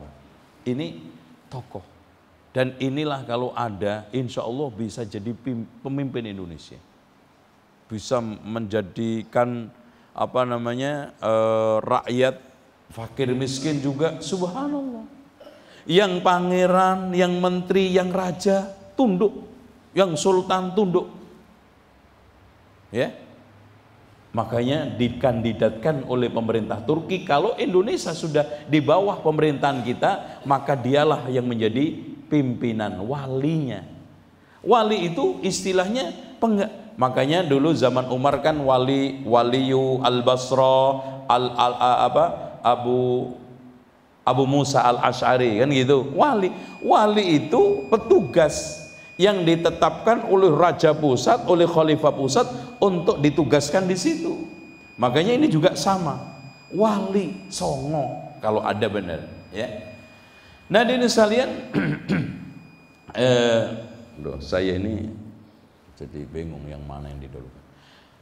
Ini tokoh dan inilah kalau ada insya Allah bisa jadi pemimpin Indonesia. Bisa menjadikan apa namanya e, rakyat fakir miskin juga subhanallah. Yang pangeran, yang menteri, yang raja tunduk, yang sultan tunduk. Ya. Makanya dikandidatkan oleh pemerintah Turki kalau Indonesia sudah di bawah pemerintahan kita, maka dialah yang menjadi pimpinan walinya. Wali itu istilahnya peng makanya dulu zaman Umar kan wali waliyu al Basra al, al, apa Abu Abu Musa al Ashari kan gitu wali wali itu petugas yang ditetapkan oleh raja pusat, oleh khalifah pusat untuk ditugaskan di situ. Makanya ini juga sama. Wali songo kalau ada benar, ya. Nah, ini sekalian eh loh, saya ini jadi bingung yang mana yang didahulukan.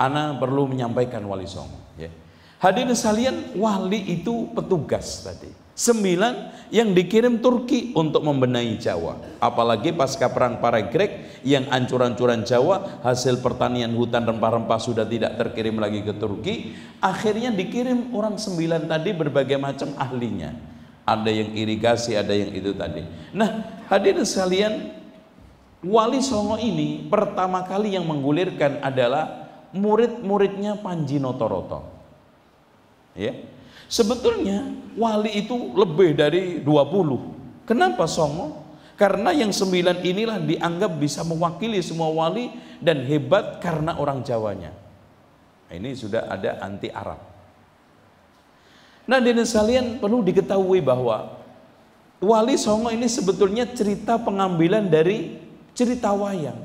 Ana perlu menyampaikan wali songo, ya. Hadirin sekalian, wali itu petugas tadi. Sembilan yang dikirim Turki untuk membenahi Jawa. Apalagi pasca perang para Grek yang ancur-ancuran Jawa, hasil pertanian hutan rempah-rempah sudah tidak terkirim lagi ke Turki. Akhirnya dikirim orang sembilan tadi berbagai macam ahlinya. Ada yang irigasi, ada yang itu tadi. Nah, hadirin sekalian, Wali Songo ini pertama kali yang menggulirkan adalah murid-muridnya Panji Notoroto. Ya, Sebetulnya wali itu lebih dari 20. Kenapa songo? Karena yang sembilan inilah dianggap bisa mewakili semua wali dan hebat karena orang Jawanya. Nah, ini sudah ada anti Arab. Nah, dan sekalian perlu diketahui bahwa wali songo ini sebetulnya cerita pengambilan dari cerita wayang.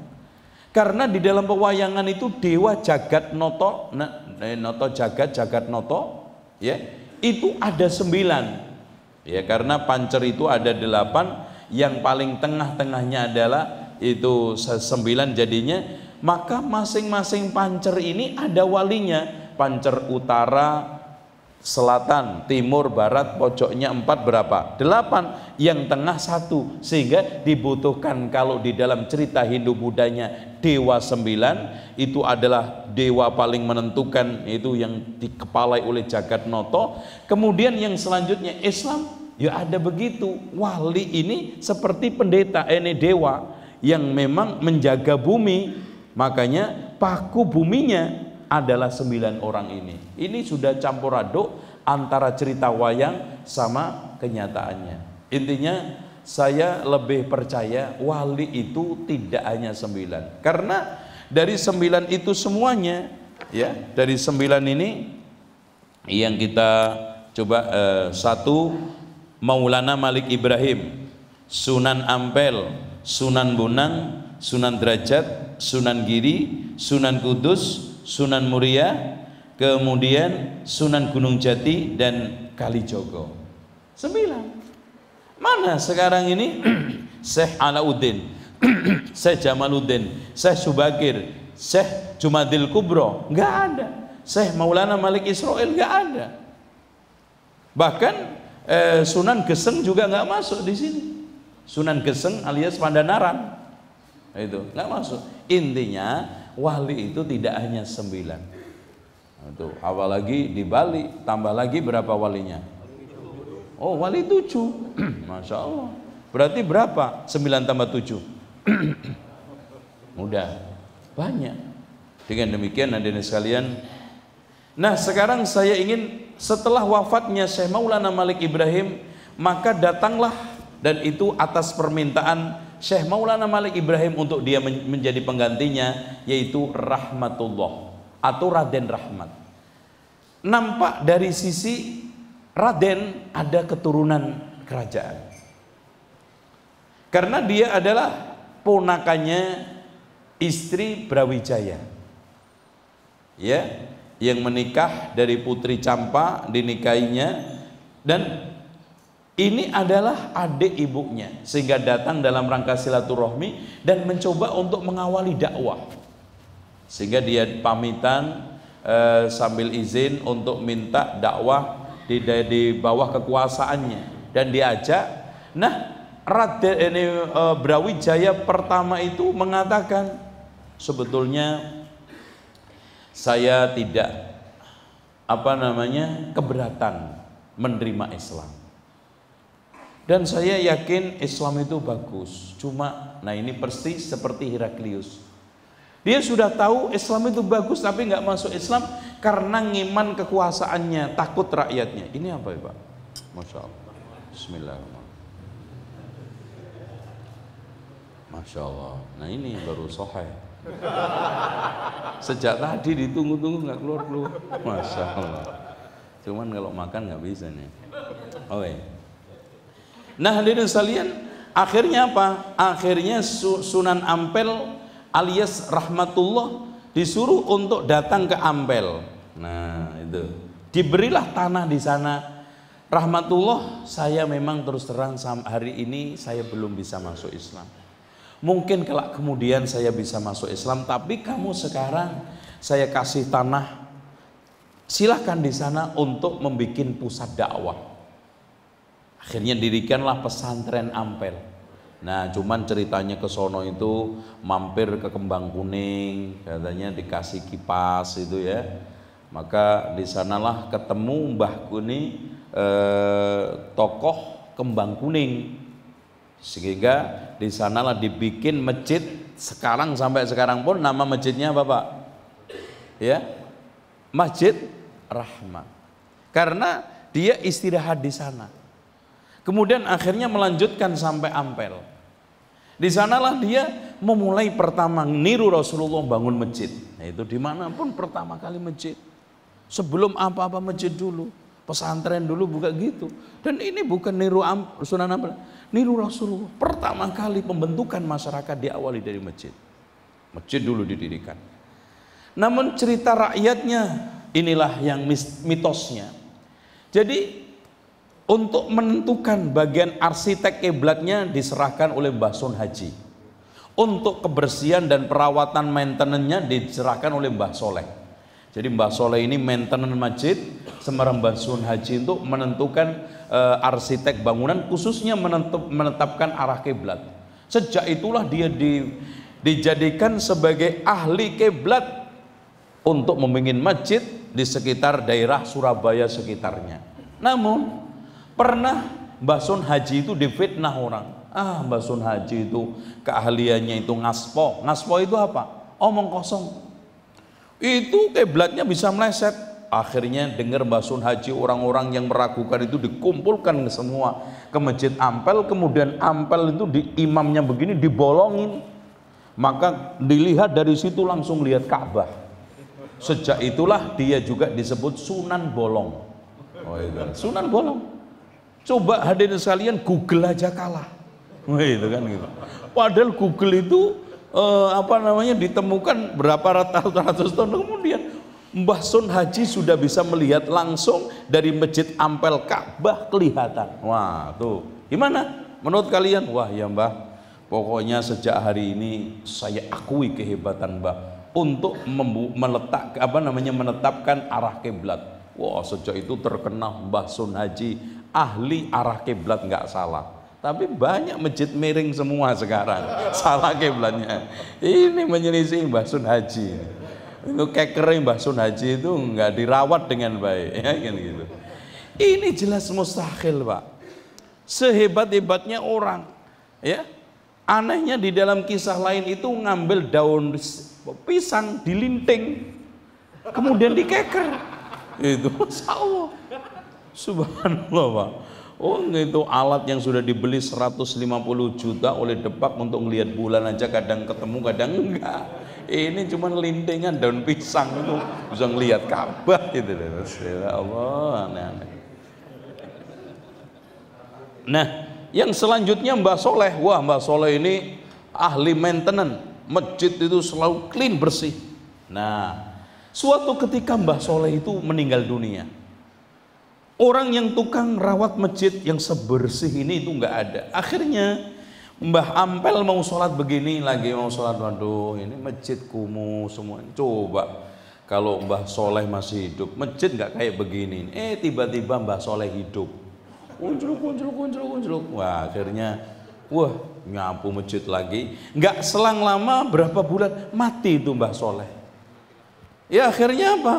Karena di dalam pewayangan itu dewa jagat noto, nah, eh, noto jagat, jagat noto, ya itu ada sembilan ya karena pancer itu ada delapan yang paling tengah-tengahnya adalah itu sembilan jadinya maka masing-masing pancer ini ada walinya pancer utara selatan, timur, barat, pojoknya empat berapa? Delapan, yang tengah satu. Sehingga dibutuhkan kalau di dalam cerita Hindu budanya dewa sembilan itu adalah dewa paling menentukan itu yang dikepalai oleh jagat noto. Kemudian yang selanjutnya Islam ya ada begitu wali ini seperti pendeta eh, ini dewa yang memang menjaga bumi makanya paku buminya adalah sembilan orang ini. Ini sudah campur aduk antara cerita wayang sama kenyataannya. Intinya saya lebih percaya wali itu tidak hanya sembilan. Karena dari sembilan itu semuanya ya dari sembilan ini yang kita coba eh, satu Maulana Malik Ibrahim Sunan Ampel Sunan Bonang Sunan Derajat Sunan Giri Sunan Kudus Sunan Muria, kemudian Sunan Gunung Jati dan Kalijogo. Sembilan. Mana sekarang ini Syekh Alauddin, Syekh Jamaluddin, Syekh Subakir, Syekh Jumadil Kubro, nggak ada. Syekh Maulana Malik Israel nggak ada. Bahkan eh, Sunan Geseng juga nggak masuk di sini. Sunan Geseng alias Pandanaran itu nggak masuk. Intinya wali itu tidak hanya sembilan. Itu lagi di Bali tambah lagi berapa walinya? Oh wali tujuh, masya Allah. Berarti berapa? Sembilan tambah tujuh. Mudah, banyak. Dengan demikian hadirin sekalian. Nah sekarang saya ingin setelah wafatnya Syekh Maulana Malik Ibrahim maka datanglah dan itu atas permintaan Syekh Maulana Malik Ibrahim untuk dia menjadi penggantinya yaitu Rahmatullah atau Raden Rahmat. Nampak dari sisi Raden ada keturunan kerajaan. Karena dia adalah ponakannya istri Brawijaya. Ya, yang menikah dari putri Campa dinikahinya dan ini adalah adik ibunya sehingga datang dalam rangka silaturahmi dan mencoba untuk mengawali dakwah sehingga dia pamitan eh, sambil izin untuk minta dakwah di, di bawah kekuasaannya dan diajak nah Raden ini eh, Brawijaya pertama itu mengatakan sebetulnya saya tidak apa namanya keberatan menerima Islam dan saya yakin Islam itu bagus. Cuma, nah ini persis seperti Heraklius. Dia sudah tahu Islam itu bagus tapi nggak masuk Islam karena ngiman kekuasaannya, takut rakyatnya. Ini apa ya Pak? Masya Allah. Bismillahirrahmanirrahim. Masya Allah. Nah ini baru soheh. Sejak tadi ditunggu-tunggu nggak keluar keluar. Masya Allah. Cuman kalau makan nggak bisa nih. Oke. Okay. Nah hadirin sekalian, akhirnya apa? Akhirnya Sunan Ampel alias Rahmatullah disuruh untuk datang ke Ampel. Nah itu diberilah tanah di sana. Rahmatullah, saya memang terus terang hari ini saya belum bisa masuk Islam. Mungkin kelak kemudian saya bisa masuk Islam, tapi kamu sekarang saya kasih tanah. Silahkan di sana untuk membuat pusat dakwah. Akhirnya dirikanlah pesantren Ampel. Nah, cuman ceritanya ke sono itu mampir ke Kembang Kuning, katanya dikasih kipas itu ya. Maka di sanalah ketemu Mbah Kuni eh, tokoh Kembang Kuning. Sehingga di sanalah dibikin masjid sekarang sampai sekarang pun nama masjidnya apa, Pak? Ya. Masjid Rahmat. Karena dia istirahat di sana Kemudian akhirnya melanjutkan sampai Ampel. Di sanalah dia memulai pertama niru Rasulullah bangun masjid. Nah, itu dimanapun pertama kali masjid. Sebelum apa-apa masjid dulu. Pesantren dulu buka gitu. Dan ini bukan niru Sunan Ampel. Niru Rasulullah. Pertama kali pembentukan masyarakat diawali dari masjid. Masjid dulu didirikan. Namun cerita rakyatnya inilah yang mitosnya. Jadi untuk menentukan bagian arsitek kiblatnya diserahkan oleh Mbah Sun Haji. Untuk kebersihan dan perawatan maintenance-nya diserahkan oleh Mbah Soleh. Jadi Mbah Soleh ini maintenance masjid, sementara Mbah Sun Haji untuk menentukan e, arsitek bangunan khususnya menetapkan arah kiblat. Sejak itulah dia di, dijadikan sebagai ahli kiblat untuk membangun masjid di sekitar daerah Surabaya sekitarnya. Namun Pernah Mbah Sun Haji itu difitnah orang. Ah Mbah Sun Haji itu keahliannya itu ngaspo. Ngaspo itu apa? Omong kosong. Itu keblatnya bisa meleset. Akhirnya dengar Mbah Sun Haji orang-orang yang meragukan itu dikumpulkan semua ke masjid Ampel. Kemudian Ampel itu di imamnya begini dibolongin. Maka dilihat dari situ langsung lihat Ka'bah. Sejak itulah dia juga disebut Sunan Bolong. Oh, iya. Sunan Bolong. Coba hadirin sekalian Google aja kalah. Oh, gitu kan gitu. Padahal Google itu eh, apa namanya ditemukan berapa ratus-ratus tahun kemudian Mbah Sun Haji sudah bisa melihat langsung dari Masjid Ampel Ka'bah kelihatan. Wah, tuh. Gimana? Menurut kalian? Wah, ya Mbah. Pokoknya sejak hari ini saya akui kehebatan Mbah untuk meletak apa namanya menetapkan arah kiblat. Wah, sejak itu terkenal Mbah Sun Haji ahli arah kiblat nggak salah. Tapi banyak masjid miring semua sekarang. Salah kiblatnya. Ini menyelisih Mbah Sun Haji. Itu kekering Mbah Sun Haji itu nggak dirawat dengan baik. Ya, gitu, gitu. Ini jelas mustahil, Pak. Sehebat-hebatnya orang, ya. Anehnya di dalam kisah lain itu ngambil daun pisang dilinting, kemudian dikeker. Itu, Allah Subhanallah Pak. Oh itu alat yang sudah dibeli 150 juta oleh Depak untuk melihat bulan aja kadang ketemu kadang enggak. Ini cuma lindengan daun pisang itu bisa ngelihat kabah gitu. Ya Allah aneh-aneh. Nah yang selanjutnya Mbak Soleh. Wah Mbak Soleh ini ahli maintenance. Masjid itu selalu clean bersih. Nah suatu ketika Mbah Soleh itu meninggal dunia Orang yang tukang rawat masjid yang sebersih ini itu nggak ada. Akhirnya Mbah Ampel mau sholat begini lagi mau sholat waduh ini masjid kumuh semua coba kalau Mbah Soleh masih hidup masjid nggak kayak begini eh tiba-tiba Mbah Soleh hidup Unjuk, unjuk, unjuk, unjuk. wah akhirnya wah nyapu masjid lagi nggak selang lama berapa bulan mati itu Mbah Soleh ya akhirnya apa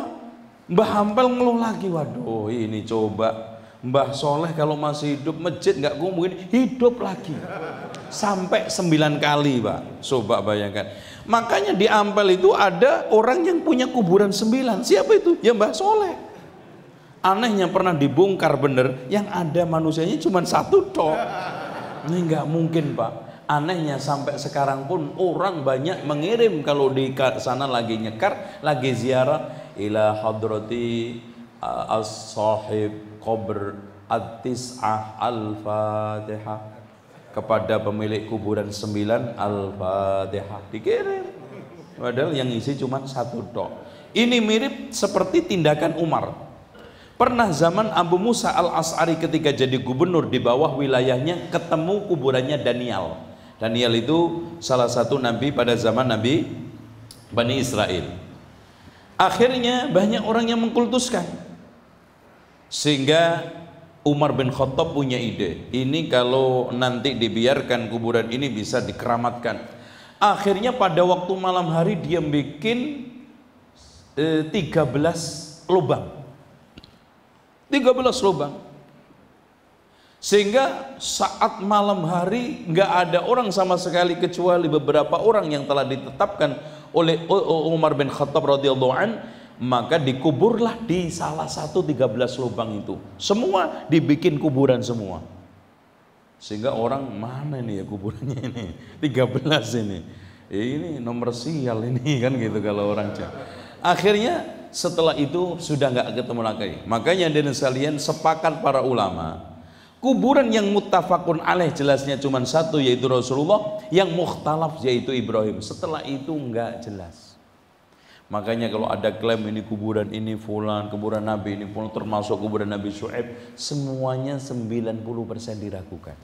Mbah Hampel ngeluh lagi, waduh oh, ini coba Mbah Soleh kalau masih hidup masjid nggak mungkin hidup lagi sampai sembilan kali pak coba bayangkan makanya di Ampel itu ada orang yang punya kuburan sembilan siapa itu ya Mbah Soleh anehnya pernah dibongkar bener yang ada manusianya cuma satu toh ini nggak mungkin pak anehnya sampai sekarang pun orang banyak mengirim kalau di sana lagi nyekar lagi ziarah ila hadrati as-sahib qabr at-tis'ah al-fatihah kepada pemilik kuburan sembilan al-fatihah dikirim padahal yang isi cuma satu dok ini mirip seperti tindakan Umar pernah zaman Abu Musa al-As'ari ketika jadi gubernur di bawah wilayahnya ketemu kuburannya Daniel Daniel itu salah satu nabi pada zaman nabi Bani Israel Akhirnya banyak orang yang mengkultuskan. Sehingga Umar bin Khattab punya ide, ini kalau nanti dibiarkan kuburan ini bisa dikeramatkan. Akhirnya pada waktu malam hari dia bikin e, eh, 13 lubang. 13 lubang. Sehingga saat malam hari nggak ada orang sama sekali kecuali beberapa orang yang telah ditetapkan oleh Umar bin Khattab radhiyallahu an maka dikuburlah di salah satu 13 lubang itu. Semua dibikin kuburan semua. Sehingga orang mana ini ya kuburannya ini? 13 ini. Ini nomor sial ini kan gitu kalau orang Jawa. Akhirnya setelah itu sudah nggak ketemu lagi. Makanya dan sekalian sepakat para ulama Kuburan yang mutafakun aleh jelasnya cuma satu yaitu Rasulullah, yang mukhtalaf yaitu Ibrahim. Setelah itu enggak jelas. Makanya kalau ada klaim ini kuburan ini fulan, kuburan Nabi ini fulan, termasuk kuburan Nabi Shu'aib, semuanya 90% diragukan.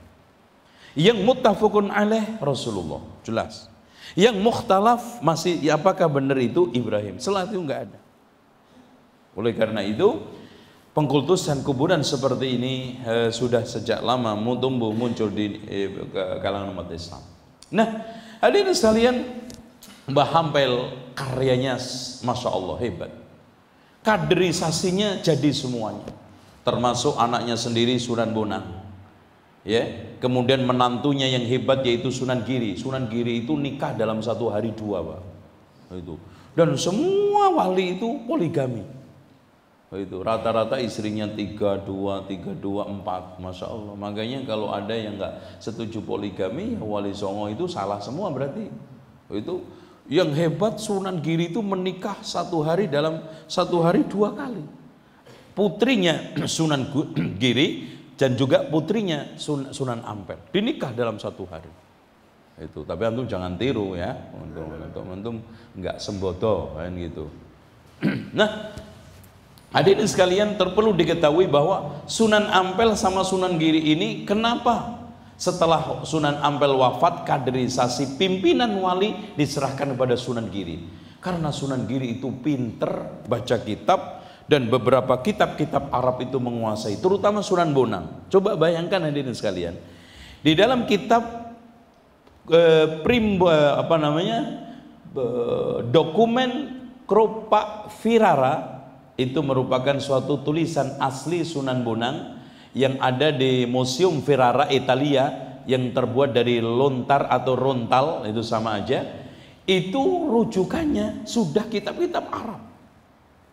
Yang mutafakun aleh Rasulullah, jelas. Yang mukhtalaf masih ya apakah benar itu Ibrahim. Setelah itu enggak ada. Oleh karena itu, Pengkultusan kuburan seperti ini eh, sudah sejak lama tumbuh muncul di eh, kalangan umat Islam. Nah, hadirin sekalian, Mbah Hampel karyanya Masya Allah hebat. Kaderisasinya jadi semuanya. Termasuk anaknya sendiri Sunan Bonang. Ya, kemudian menantunya yang hebat yaitu Sunan Giri. Sunan Giri itu nikah dalam satu hari dua, Pak. Itu. Dan semua wali itu poligami Oh, itu rata-rata istrinya tiga dua tiga dua empat masya allah makanya kalau ada yang nggak setuju poligami ya wali songo itu salah semua berarti oh, itu yang hebat Sunan Giri itu menikah satu hari dalam satu hari dua kali putrinya Sunan Giri dan juga putrinya Sunan Ampel dinikah dalam satu hari itu tapi antum jangan tiru ya untuk untuk antum nggak sembodo kan gitu nah Hadirin sekalian terperlu diketahui bahwa Sunan Ampel sama Sunan Giri ini kenapa setelah Sunan Ampel wafat kaderisasi pimpinan wali diserahkan kepada Sunan Giri. Karena Sunan Giri itu pinter baca kitab dan beberapa kitab-kitab Arab itu menguasai terutama Sunan Bonang. Coba bayangkan hadirin sekalian. Di dalam kitab eh, prim eh, apa namanya? Eh, dokumen Kropak Firara itu merupakan suatu tulisan asli Sunan Bonang yang ada di Museum Ferrara Italia yang terbuat dari lontar atau rontal itu sama aja itu rujukannya sudah kitab-kitab Arab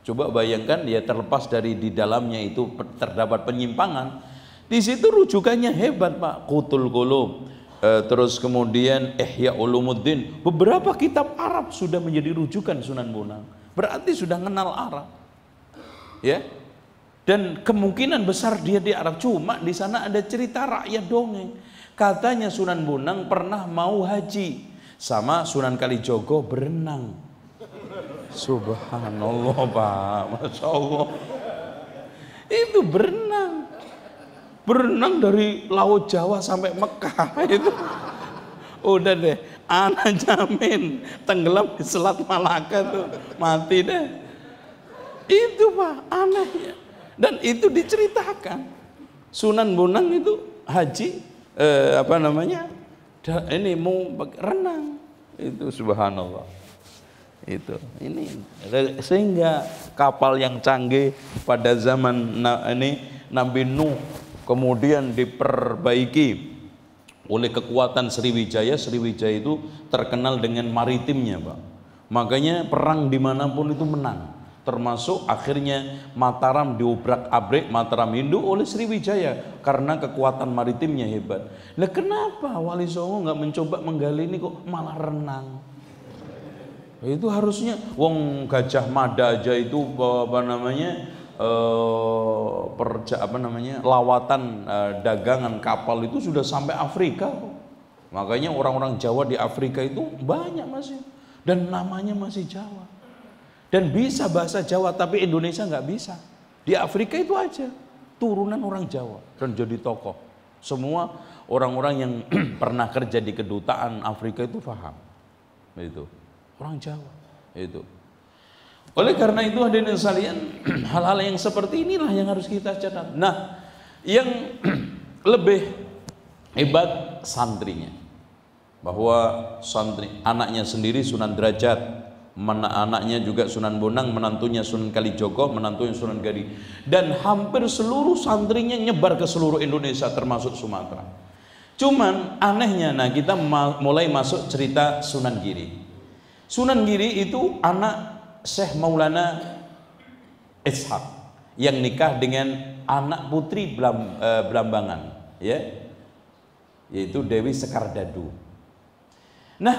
coba bayangkan dia terlepas dari di dalamnya itu terdapat penyimpangan di situ rujukannya hebat Pak Kutul Golub e, eh, terus kemudian Ihya Ulumuddin beberapa kitab Arab sudah menjadi rujukan Sunan Bonang berarti sudah kenal Arab ya dan kemungkinan besar dia di Arab cuma di sana ada cerita rakyat dongeng katanya Sunan Bonang pernah mau haji sama Sunan Kalijogo berenang subhanallah Pak Masya Allah itu berenang berenang dari Laut Jawa sampai Mekah itu udah deh anak jamin tenggelam di Selat Malaka tuh mati deh itu Pak, anehnya. Dan itu diceritakan. Sunan Bonang itu haji eh, apa namanya? ini mau renang. Itu subhanallah. Itu. Ini sehingga kapal yang canggih pada zaman ini Nabi Nuh kemudian diperbaiki oleh kekuatan Sriwijaya. Sriwijaya itu terkenal dengan maritimnya, Pak. Makanya perang dimanapun itu menang termasuk akhirnya Mataram diobrak-abrik Mataram Hindu oleh Sriwijaya karena kekuatan maritimnya hebat. Nah kenapa Wali Songo nggak mencoba menggali ini kok malah renang? Itu harusnya wong Gajah Mada aja itu apa namanya eh perja apa namanya lawatan eh, dagangan kapal itu sudah sampai Afrika kok. Makanya orang-orang Jawa di Afrika itu banyak masih dan namanya masih Jawa dan bisa bahasa Jawa tapi Indonesia nggak bisa. Di Afrika itu aja turunan orang Jawa dan jadi tokoh. Semua orang-orang yang pernah kerja di kedutaan Afrika itu paham. Itu orang Jawa. Itu. Oleh karena itu ada yang salian hal-hal yang seperti inilah yang harus kita catat. Nah, yang lebih hebat santrinya. Bahwa santri anaknya sendiri Sunan Derajat anaknya juga Sunan Bonang, menantunya Sunan Kalijogo, menantunya Sunan Gadi. Dan hampir seluruh santrinya nyebar ke seluruh Indonesia termasuk Sumatera. Cuman anehnya nah kita mulai masuk cerita Sunan Giri. Sunan Giri itu anak Syekh Maulana Ishak yang nikah dengan anak putri Blam, eh, Blambangan ya yaitu Dewi Sekardadu. Nah,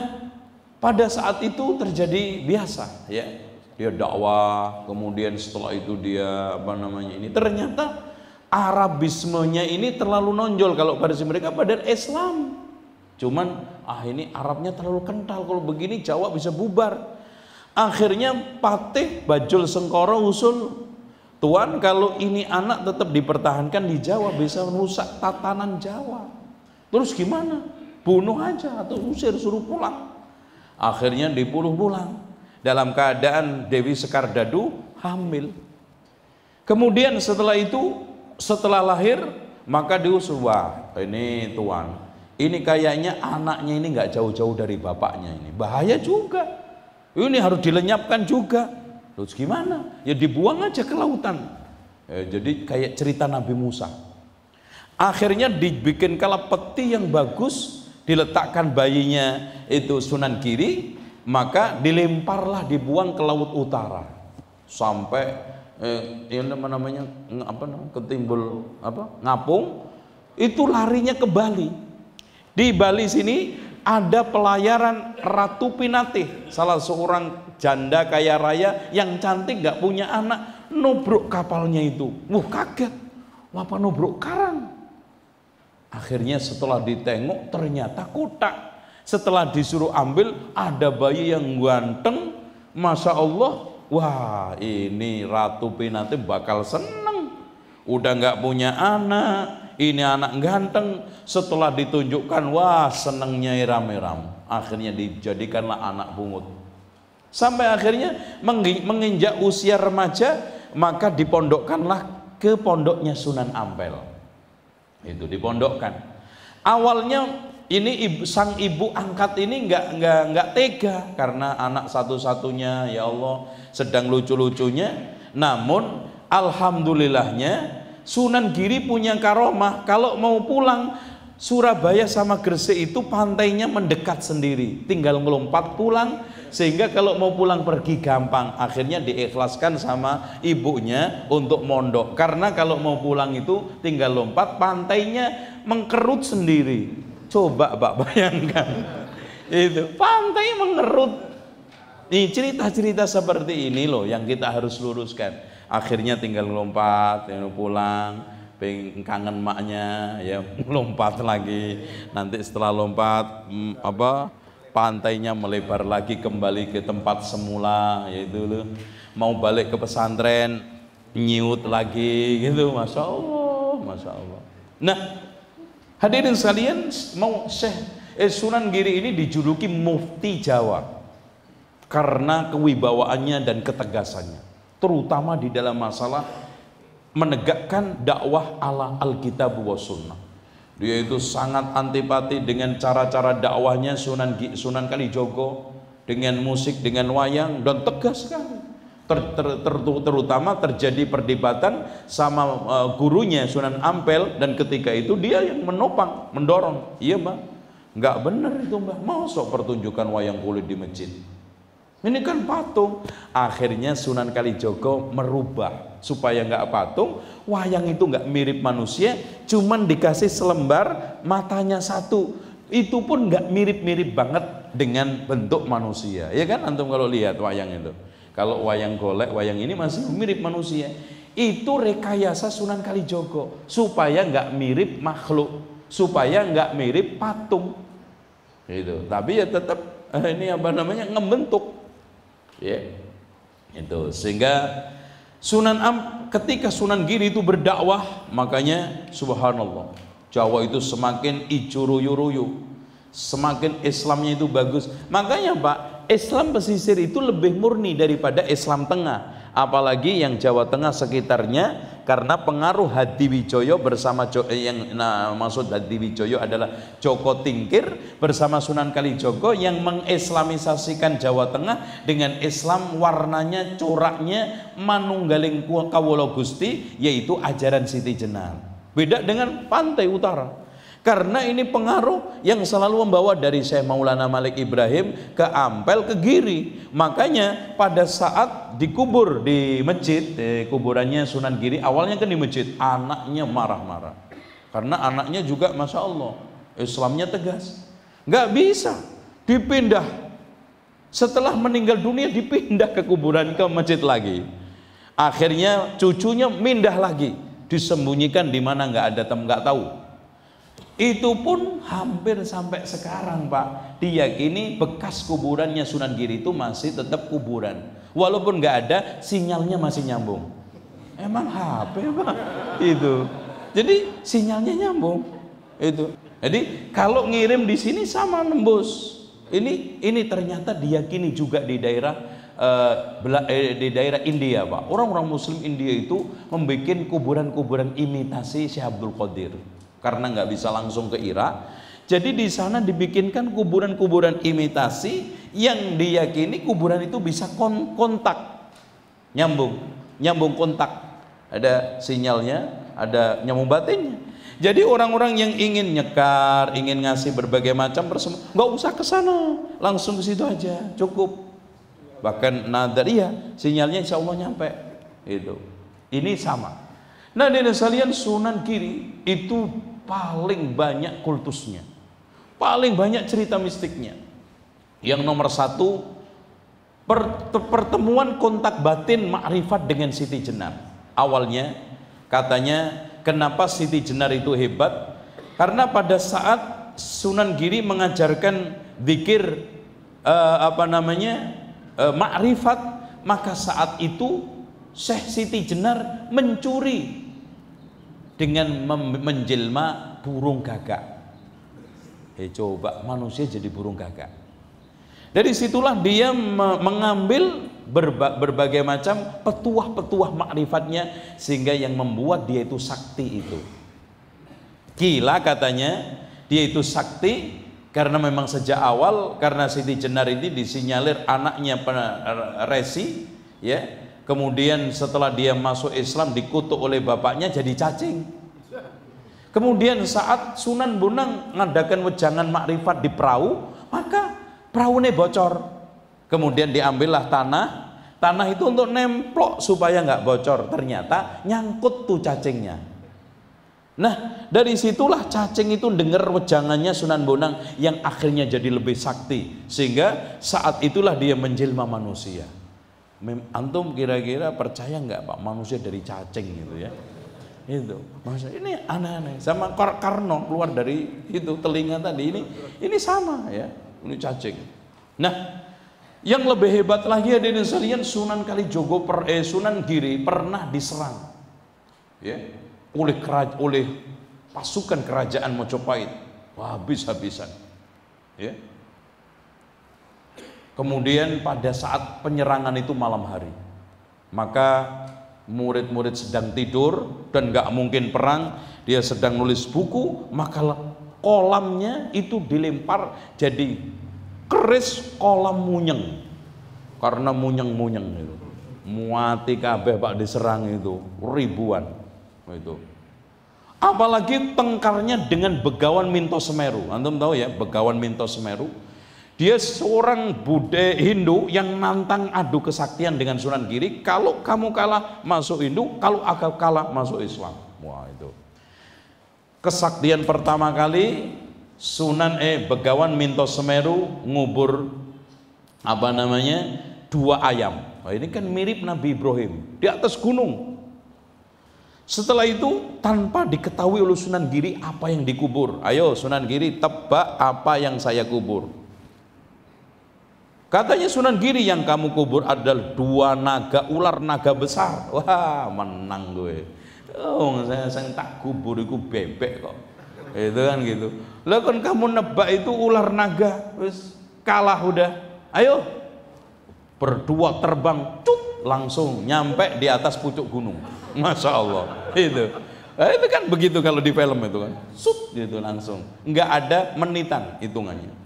pada saat itu terjadi biasa ya. Dia dakwah, kemudian setelah itu dia apa namanya ini ternyata Arabismenya ini terlalu nonjol kalau pada si mereka pada Islam. Cuman ah ini Arabnya terlalu kental kalau begini Jawa bisa bubar. Akhirnya Patih Bajul Sengkoro usul Tuan kalau ini anak tetap dipertahankan di Jawa bisa merusak tatanan Jawa. Terus gimana? Bunuh aja atau usir suruh pulang. Akhirnya dipuluh pulang dalam keadaan Dewi Sekar Dadu hamil. Kemudian setelah itu, setelah lahir, maka diusir, wah ini tuan, ini kayaknya anaknya ini nggak jauh-jauh dari bapaknya ini. Bahaya juga. Ini harus dilenyapkan juga. Terus gimana? Ya dibuang aja ke lautan. Ya, jadi kayak cerita Nabi Musa. Akhirnya dibikin kalau peti yang bagus diletakkan bayinya itu sunan kiri maka dilemparlah dibuang ke laut utara sampai eh, yang nama namanya apa namanya ketimbul apa ngapung itu larinya ke Bali di Bali sini ada pelayaran Ratu Pinatih salah seorang janda kaya raya yang cantik nggak punya anak nubruk kapalnya itu wah kaget apa nubruk karang Akhirnya setelah ditengok ternyata kutak. Setelah disuruh ambil ada bayi yang ganteng. Masya Allah, wah ini Ratu Pinati bakal seneng. Udah nggak punya anak, ini anak ganteng. Setelah ditunjukkan, wah senengnya iram-iram. Akhirnya dijadikanlah anak pungut. Sampai akhirnya menginjak usia remaja, maka dipondokkanlah ke pondoknya Sunan Ampel itu dipondokkan awalnya ini ibu, sang ibu angkat ini nggak nggak nggak tega karena anak satu-satunya ya Allah sedang lucu-lucunya namun alhamdulillahnya Sunan Giri punya karomah kalau mau pulang Surabaya sama Gresik itu pantainya mendekat sendiri tinggal melompat pulang sehingga kalau mau pulang pergi gampang akhirnya diikhlaskan sama ibunya untuk mondok karena kalau mau pulang itu tinggal lompat pantainya mengkerut sendiri coba Pak bayangkan itu pantai mengerut ini cerita-cerita seperti ini loh yang kita harus luruskan akhirnya tinggal lompat ya, pulang kangen maknya ya lompat lagi nanti setelah lompat hmm, apa pantainya melebar lagi kembali ke tempat semula yaitu loh. mau balik ke pesantren nyiut lagi gitu masya Allah masya Allah nah hadirin sekalian mau Syekh eh, Sunan Giri ini dijuluki Mufti Jawa karena kewibawaannya dan ketegasannya terutama di dalam masalah menegakkan dakwah ala Alkitab wa Sunnah dia itu sangat antipati dengan cara-cara dakwahnya Sunan Sunan Kalijogo dengan musik, dengan wayang dan tegas sekali. Ter, ter, ter, terutama terjadi perdebatan sama uh, gurunya Sunan Ampel dan ketika itu dia yang menopang, mendorong. Iya mbak, nggak benar itu mbak. Mau sok pertunjukan wayang kulit di masjid. Ini kan patung. Akhirnya Sunan Kalijogo merubah supaya nggak patung, wayang itu nggak mirip manusia, cuman dikasih selembar matanya satu. Itu pun nggak mirip-mirip banget dengan bentuk manusia. Ya kan antum kalau lihat wayang itu. Kalau wayang golek, wayang ini masih mirip manusia. Itu rekayasa Sunan Kalijogo supaya nggak mirip makhluk, supaya nggak mirip patung. Gitu. Tapi ya tetap eh, ini apa namanya ngebentuk ya itu sehingga Sunan Am ketika Sunan Giri itu berdakwah makanya subhanallah Jawa itu semakin icuruyuruyu semakin Islamnya itu bagus makanya Pak Islam pesisir itu lebih murni daripada Islam tengah apalagi yang Jawa Tengah sekitarnya karena pengaruh Hadi Wijoyo bersama jo, eh, yang nah, maksud Hadi Wijoyo adalah Joko Tingkir bersama Sunan Kalijogo yang mengislamisasikan Jawa Tengah dengan Islam warnanya coraknya manunggaling kawolo Gusti yaitu ajaran Siti Jenar beda dengan pantai utara karena ini pengaruh yang selalu membawa dari Syekh Maulana Malik Ibrahim ke Ampel ke Giri. Makanya pada saat dikubur di masjid, eh, kuburannya Sunan Giri, awalnya kan di masjid, anaknya marah-marah. Karena anaknya juga Masya Allah, Islamnya tegas. Nggak bisa, dipindah. Setelah meninggal dunia dipindah ke kuburan ke masjid lagi. Akhirnya cucunya pindah lagi, disembunyikan di mana nggak ada tem nggak tahu itu pun hampir sampai sekarang Pak Diyakini bekas kuburannya Sunan Giri itu masih tetap kuburan Walaupun nggak ada sinyalnya masih nyambung Emang HP Pak itu Jadi sinyalnya nyambung itu Jadi kalau ngirim di sini sama nembus ini ini ternyata diyakini juga di daerah uh, di daerah India Pak orang-orang Muslim India itu membuat kuburan-kuburan imitasi Syekh Abdul Qadir karena nggak bisa langsung ke Irak. Jadi di sana dibikinkan kuburan-kuburan imitasi yang diyakini kuburan itu bisa kontak nyambung, nyambung kontak. Ada sinyalnya, ada nyambung batinnya. Jadi orang-orang yang ingin nyekar, ingin ngasih berbagai macam bersama, nggak usah ke sana, langsung ke situ aja, cukup. Bahkan nadar iya, sinyalnya insya Allah nyampe. Itu. Ini sama. Nah, di sekalian Sunan Kiri itu paling banyak kultusnya, paling banyak cerita mistiknya. Yang nomor satu, pertemuan kontak batin makrifat dengan Siti Jenar. Awalnya katanya kenapa Siti Jenar itu hebat? Karena pada saat Sunan Giri mengajarkan zikir eh, apa namanya eh, makrifat, maka saat itu Syekh Siti Jenar mencuri dengan menjelma burung gagak. Hei eh, coba manusia jadi burung gagak. Dari situlah dia mengambil berba berbagai macam petuah-petuah makrifatnya sehingga yang membuat dia itu sakti itu. Gila katanya, dia itu sakti karena memang sejak awal karena Siti Jenar ini disinyalir anaknya resi ya Kemudian setelah dia masuk Islam dikutuk oleh bapaknya jadi cacing. Kemudian saat Sunan Bonang mengadakan wejangan makrifat di perahu, maka perahu perahunya bocor. Kemudian diambillah tanah, tanah itu untuk nemplok supaya nggak bocor. Ternyata nyangkut tuh cacingnya. Nah, dari situlah cacing itu dengar wejangannya Sunan Bonang yang akhirnya jadi lebih sakti. Sehingga saat itulah dia menjelma manusia antum kira-kira percaya nggak pak manusia dari cacing gitu ya itu manusia ini aneh-aneh sama Karno keluar dari itu telinga tadi ini ini sama ya ini cacing nah yang lebih hebat lagi ada yang sekalian Sunan Kalijogo per, eh, Sunan Giri pernah diserang ya oleh keraja, oleh pasukan kerajaan Mojopahit habis-habisan ya Kemudian pada saat penyerangan itu malam hari, maka murid-murid sedang tidur dan nggak mungkin perang, dia sedang nulis buku, maka kolamnya itu dilempar jadi keris kolam munyeng karena munyeng-munyeng itu muati kabeh pak diserang itu ribuan itu apalagi tengkarnya dengan begawan Minto Semeru antum tahu ya begawan Minto Semeru dia seorang Buddha Hindu yang nantang adu kesaktian dengan Sunan Giri. Kalau kamu kalah masuk Hindu, kalau aku kalah masuk Islam. Wah itu. Kesaktian pertama kali Sunan eh Begawan Minto Semeru ngubur apa namanya dua ayam. Wah ini kan mirip Nabi Ibrahim di atas gunung. Setelah itu tanpa diketahui oleh Sunan Giri apa yang dikubur. Ayo Sunan Giri tebak apa yang saya kubur. Katanya Sunan Giri yang kamu kubur adalah dua naga ular naga besar. Wah, menang gue. Oh, saya, saya tak kubur itu bebek kok. Itu kan gitu. Lo kan kamu nebak itu ular naga, terus kalah udah. Ayo. Berdua terbang cuk langsung nyampe di atas pucuk gunung. Masya Allah. Itu. Nah, itu kan begitu kalau di film itu kan. Sup gitu langsung. Enggak ada menitan hitungannya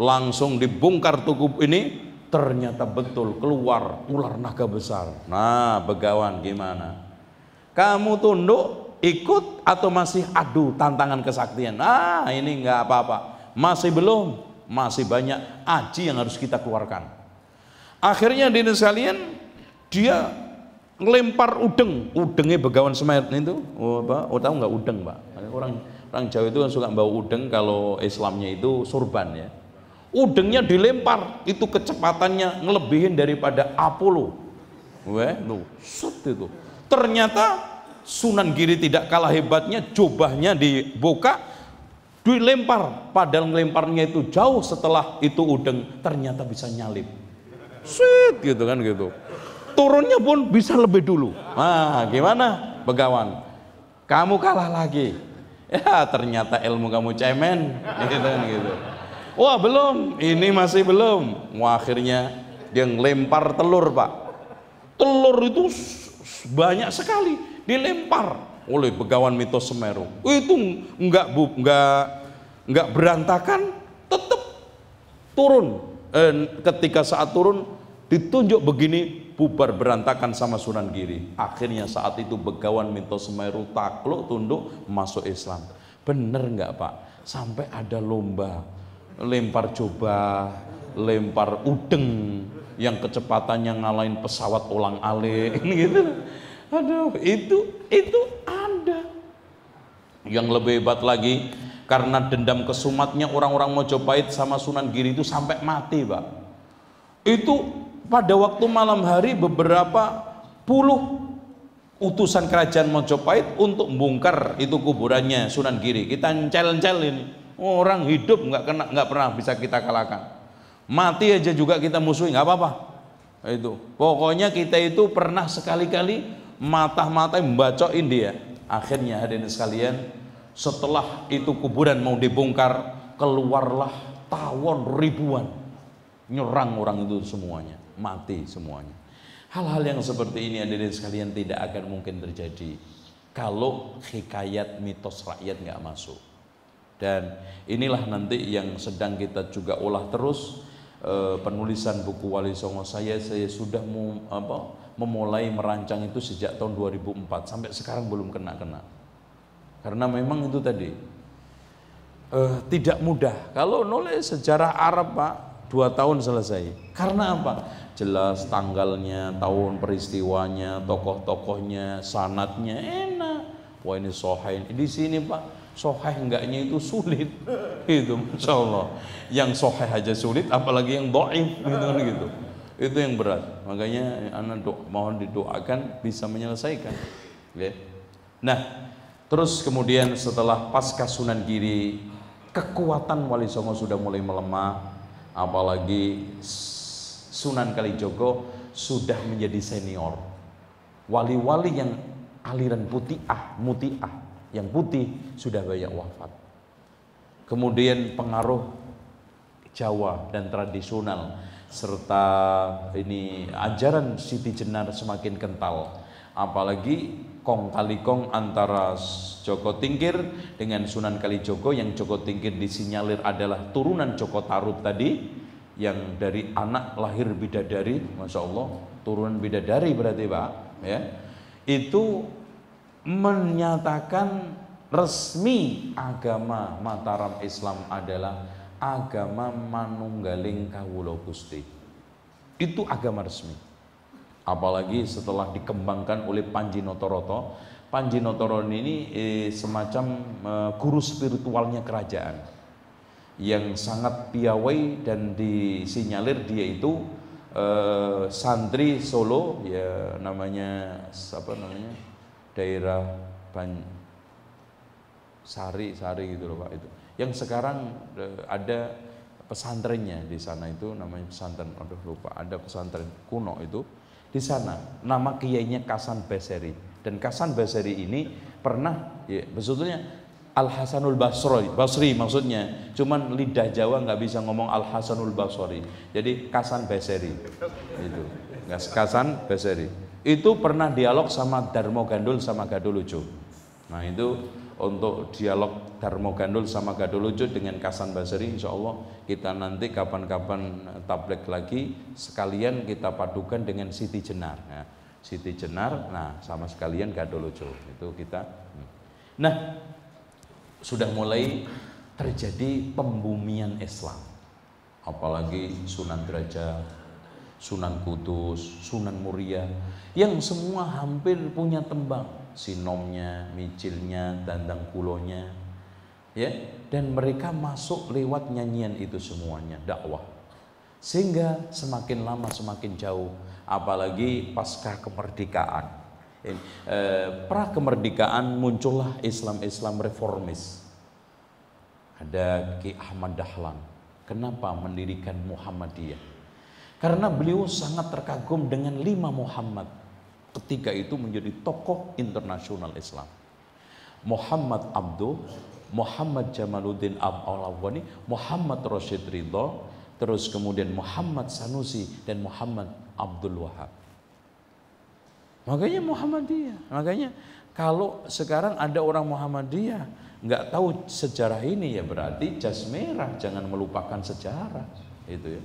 langsung dibongkar tubuh ini ternyata betul keluar ular naga besar nah begawan gimana kamu tunduk ikut atau masih adu tantangan kesaktian Nah, ini nggak apa-apa masih belum masih banyak aji yang harus kita keluarkan akhirnya di sekalian dia ngelempar udeng udengnya begawan semayat itu oh, apa? oh tahu nggak udeng pak orang orang Jawa itu kan suka bawa udeng kalau Islamnya itu surban ya udengnya dilempar itu kecepatannya ngelebihin daripada Apollo weh no, set itu ternyata Sunan Giri tidak kalah hebatnya jubahnya dibuka dilempar padahal ngelemparnya itu jauh setelah itu udeng ternyata bisa nyalip set gitu kan gitu turunnya pun bisa lebih dulu nah gimana begawan kamu kalah lagi ya ternyata ilmu kamu cemen gitu kan gitu Wah belum, ini masih belum. Wah, akhirnya dia ngelempar telur pak. Telur itu banyak sekali dilempar oleh begawan mitos Semeru. Itu nggak bu, nggak nggak berantakan, tetap turun. Eh, ketika saat turun ditunjuk begini bubar berantakan sama Sunan Giri. Akhirnya saat itu begawan mitos Semeru takluk tunduk masuk Islam. Bener nggak pak? Sampai ada lomba lempar coba, lempar udeng yang kecepatannya ngalahin pesawat ulang alik gitu. Aduh, itu itu ada. Yang lebih hebat lagi karena dendam kesumatnya orang-orang Mojopahit sama Sunan Giri itu sampai mati, Pak. Itu pada waktu malam hari beberapa puluh utusan kerajaan Mojopahit untuk membongkar itu kuburannya Sunan Giri. Kita encel-encel ini Orang hidup nggak kena nggak pernah bisa kita kalahkan. Mati aja juga kita musuhi nggak apa-apa. Itu. Pokoknya kita itu pernah sekali-kali mata-mata membacokin dia. Akhirnya hadirin sekalian, setelah itu kuburan mau dibongkar, keluarlah tawon ribuan nyerang orang itu semuanya, mati semuanya. Hal-hal yang seperti ini hadirin sekalian tidak akan mungkin terjadi kalau hikayat mitos rakyat nggak masuk. Dan inilah nanti yang sedang kita juga olah terus eh, penulisan buku Wali Songo saya saya sudah memulai merancang itu sejak tahun 2004 sampai sekarang belum kena-kena. Karena memang itu tadi eh, tidak mudah. Kalau nulis sejarah Arab Pak dua tahun selesai. Karena apa? Jelas tanggalnya, tahun peristiwanya, tokoh-tokohnya, sanatnya enak. Wah ini sohain. Di sini Pak soheh enggaknya itu sulit itu masya Allah yang soheh aja sulit apalagi yang doif gitu kan, gitu itu yang berat makanya anak do, mohon didoakan bisa menyelesaikan okay. nah terus kemudian setelah pasca Sunan Giri kekuatan Wali Songo sudah mulai melemah apalagi Sunan Kalijogo sudah menjadi senior wali-wali yang aliran putih ah mutiah yang putih sudah banyak wafat. Kemudian pengaruh Jawa dan tradisional serta ini ajaran Siti Jenar semakin kental. Apalagi kong kali kong antara Joko Tingkir dengan Sunan Kalijogo yang Joko Tingkir disinyalir adalah turunan Joko Tarub tadi yang dari anak lahir bidadari, masya Allah turunan bidadari berarti pak, ya itu menyatakan resmi agama Mataram Islam adalah agama manunggaling kawulo Gusti. Itu agama resmi. Apalagi setelah dikembangkan oleh Panji Notoroto, Panji Notoroto ini eh, semacam eh, guru spiritualnya kerajaan yang sangat piawai dan disinyalir dia itu eh, santri Solo ya namanya apa namanya daerah Ban Sari Sari gitu loh Pak itu. Yang sekarang eh, ada pesantrennya di sana itu namanya pesantren aduh lupa ada pesantren kuno itu di sana nama kiainya Kasan Baseri dan Kasan Baseri ini pernah ya, sebetulnya Al Hasanul Basri Basri maksudnya cuman lidah Jawa nggak bisa ngomong Al Hasanul Basri jadi Kasan Baseri itu Kasan Baseri itu pernah dialog sama Darmo Gandul sama Gadolucu. Nah itu untuk dialog Darmo Gandul sama Gadolucu dengan Kasan Basri insya Allah kita nanti kapan-kapan eh, tablet lagi sekalian kita padukan dengan Siti Jenar. Ya. Siti Jenar, nah sama sekalian Gadolucu itu kita. Hmm. Nah sudah mulai terjadi pembumian Islam apalagi Sunan Derajat Sunan Kudus, Sunan Muria, yang semua hampir punya tembang, sinomnya, micilnya, dandang kulonya, ya, dan mereka masuk lewat nyanyian itu semuanya, dakwah. Sehingga semakin lama semakin jauh, apalagi pasca kemerdekaan. Eh, pra kemerdekaan muncullah Islam-Islam reformis. Ada Ki Ahmad Dahlan. Kenapa mendirikan Muhammadiyah? Karena beliau sangat terkagum dengan lima Muhammad. Ketika itu menjadi tokoh internasional Islam. Muhammad Abdul, Muhammad Jamaluddin al Muhammad Rashid Ridho, terus kemudian Muhammad Sanusi dan Muhammad Abdul Wahab. Makanya Muhammadiyah. Makanya kalau sekarang ada orang Muhammadiyah nggak tahu sejarah ini ya berarti jas merah jangan melupakan sejarah itu ya.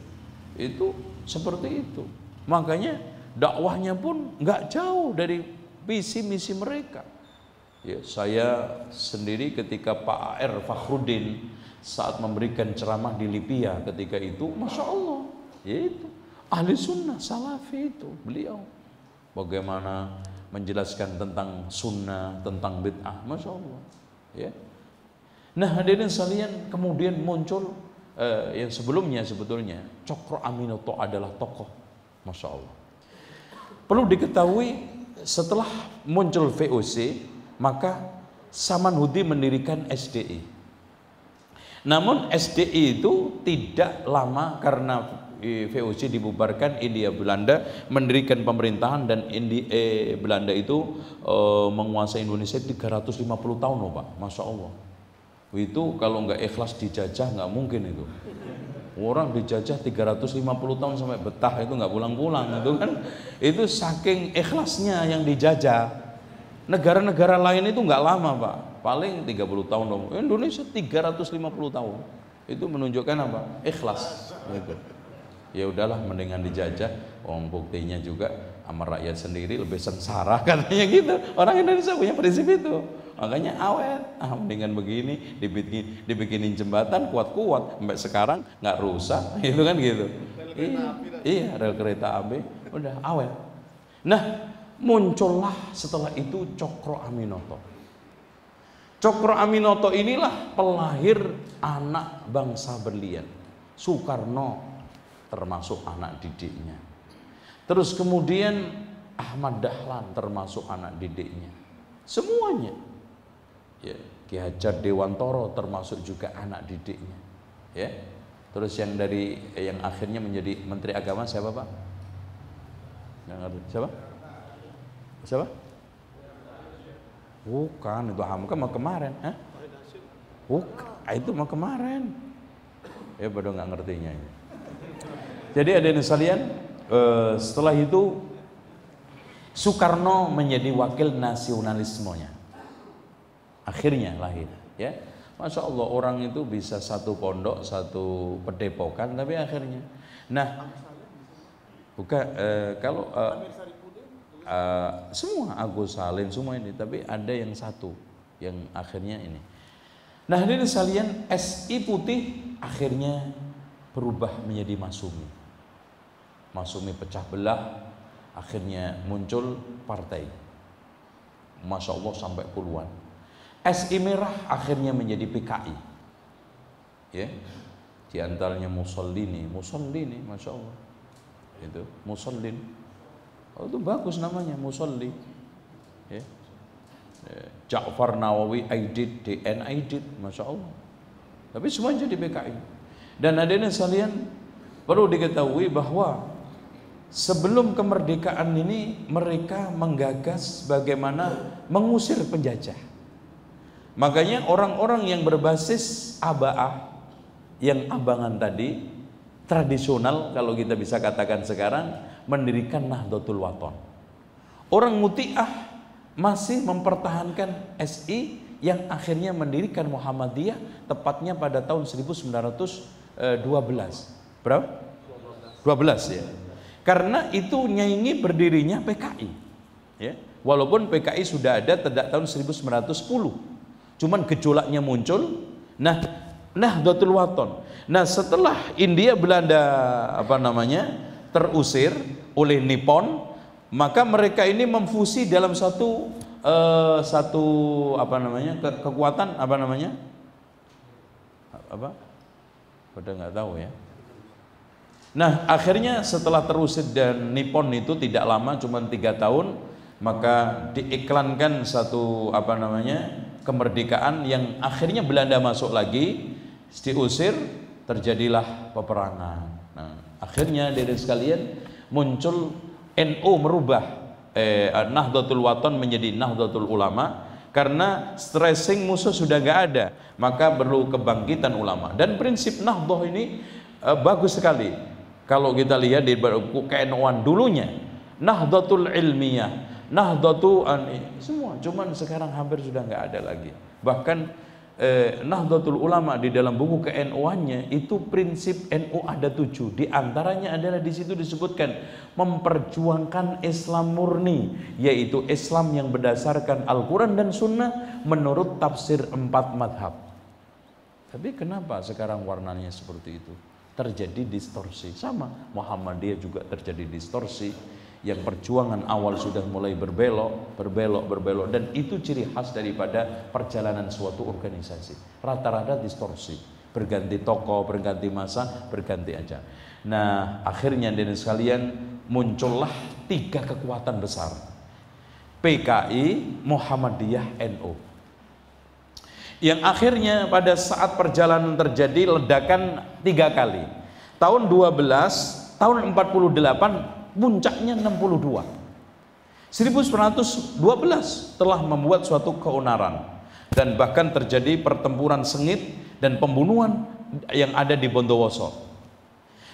Itu seperti itu. Makanya dakwahnya pun nggak jauh dari visi misi mereka. Ya, saya sendiri ketika Pak AR Fakhruddin saat memberikan ceramah di Libya ketika itu, masya Allah, ya itu ahli sunnah salafi itu beliau. Bagaimana menjelaskan tentang sunnah, tentang bid'ah, masya Allah. Ya. Nah hadirin sekalian kemudian muncul Eh, yang sebelumnya sebetulnya Cokro Aminoto adalah tokoh Masya Allah perlu diketahui setelah muncul VOC maka Saman Hudi mendirikan SDI namun SDI itu tidak lama karena eh, VOC dibubarkan India Belanda mendirikan pemerintahan dan India eh, Belanda itu e, menguasai Indonesia 350 tahun loh Pak Masya Allah itu kalau nggak ikhlas dijajah nggak mungkin itu. Orang dijajah 350 tahun sampai betah itu nggak pulang-pulang itu kan. Itu saking ikhlasnya yang dijajah. Negara-negara lain itu nggak lama pak, paling 30 tahun dong. Indonesia 350 tahun. Itu menunjukkan apa? Ikhlas. Gitu. Ya udahlah mendingan dijajah. Om buktinya juga sama rakyat sendiri lebih sengsara katanya gitu. Orang Indonesia punya prinsip itu. Makanya awet. Ah mendingan begini dibikin dibikinin jembatan kuat-kuat sampai sekarang nggak rusak gitu kan gitu. Iya, iya, rel kereta AB udah awet. Nah, muncullah setelah itu Cokro Aminoto. Cokro Aminoto inilah pelahir anak bangsa berlian. Soekarno termasuk anak didiknya. Terus kemudian Ahmad Dahlan termasuk anak didiknya. Semuanya ya, Ki Hajar Dewantoro termasuk juga anak didiknya ya terus yang dari eh, yang akhirnya menjadi Menteri Agama siapa Pak siapa siapa bukan itu Hamka mau kemarin eh? bukan ah, itu mau kemarin ya bodoh nggak ngertinya ini jadi ada yang salian eh, setelah itu Soekarno menjadi wakil nasionalismenya akhirnya lahir ya masya Allah orang itu bisa satu pondok satu pedepokan tapi akhirnya nah bukan uh, eh, kalau uh, uh, semua Agus Salim semua ini tapi ada yang satu yang akhirnya ini nah ini salian SI putih akhirnya berubah menjadi Masumi Masumi pecah belah akhirnya muncul partai Masya Allah sampai puluhan SI Merah akhirnya menjadi PKI. Ya. Di antaranya Musallini, Musallini, Masya Allah. Itu, Musallin. Oh, itu bagus namanya, Musalli. Ya. ya. Ja'far Nawawi, Aidit, DN, Aidit, Masya Allah. Tapi semua jadi PKI. Dan adanya salian perlu diketahui bahwa sebelum kemerdekaan ini mereka menggagas bagaimana mengusir penjajah. Makanya orang-orang yang berbasis aba'ah, yang abangan tadi, tradisional kalau kita bisa katakan sekarang, mendirikan Nahdlatul Wathon. Orang muti'ah masih mempertahankan SI yang akhirnya mendirikan Muhammadiyah tepatnya pada tahun 1912. Eh, Berapa? 12 ya. Karena itu nyaingi berdirinya PKI. Ya. Walaupun PKI sudah ada tidak tahun 1910. Cuman gejolaknya muncul. Nah, nah Nahdlatul Waton. Nah, setelah India Belanda apa namanya? terusir oleh Nippon, maka mereka ini memfusi dalam satu uh, satu apa namanya? Ke, kekuatan apa namanya? apa? Pada nggak tahu ya. Nah, akhirnya setelah terusir dan Nippon itu tidak lama, cuma tiga tahun, maka diiklankan satu apa namanya kemerdekaan yang akhirnya Belanda masuk lagi diusir terjadilah peperangan nah, akhirnya dari sekalian muncul NU merubah eh, Nahdlatul Waton menjadi Nahdlatul Ulama karena stressing musuh sudah nggak ada maka perlu kebangkitan ulama dan prinsip Nahdoh ini eh, bagus sekali kalau kita lihat di knu dulunya Nahdlatul Ilmiah Nahdlatul an semua cuman sekarang hampir sudah nggak ada lagi. Bahkan eh, Nahdlatul Ulama di dalam buku nu nya itu prinsip NU ada tujuh. Di antaranya adalah di situ disebutkan memperjuangkan Islam murni, yaitu Islam yang berdasarkan Al-Quran dan Sunnah menurut tafsir empat madhab. Tapi kenapa sekarang warnanya seperti itu? Terjadi distorsi. Sama Muhammadiyah juga terjadi distorsi yang perjuangan awal sudah mulai berbelok, berbelok, berbelok dan itu ciri khas daripada perjalanan suatu organisasi. Rata-rata distorsi, berganti toko, berganti masa, berganti aja. Nah, akhirnya dan sekalian muncullah tiga kekuatan besar. PKI, Muhammadiyah, NU. Yang akhirnya pada saat perjalanan terjadi ledakan tiga kali. Tahun 12, tahun 48 puncaknya 62. 1912 telah membuat suatu keonaran dan bahkan terjadi pertempuran sengit dan pembunuhan yang ada di Bondowoso.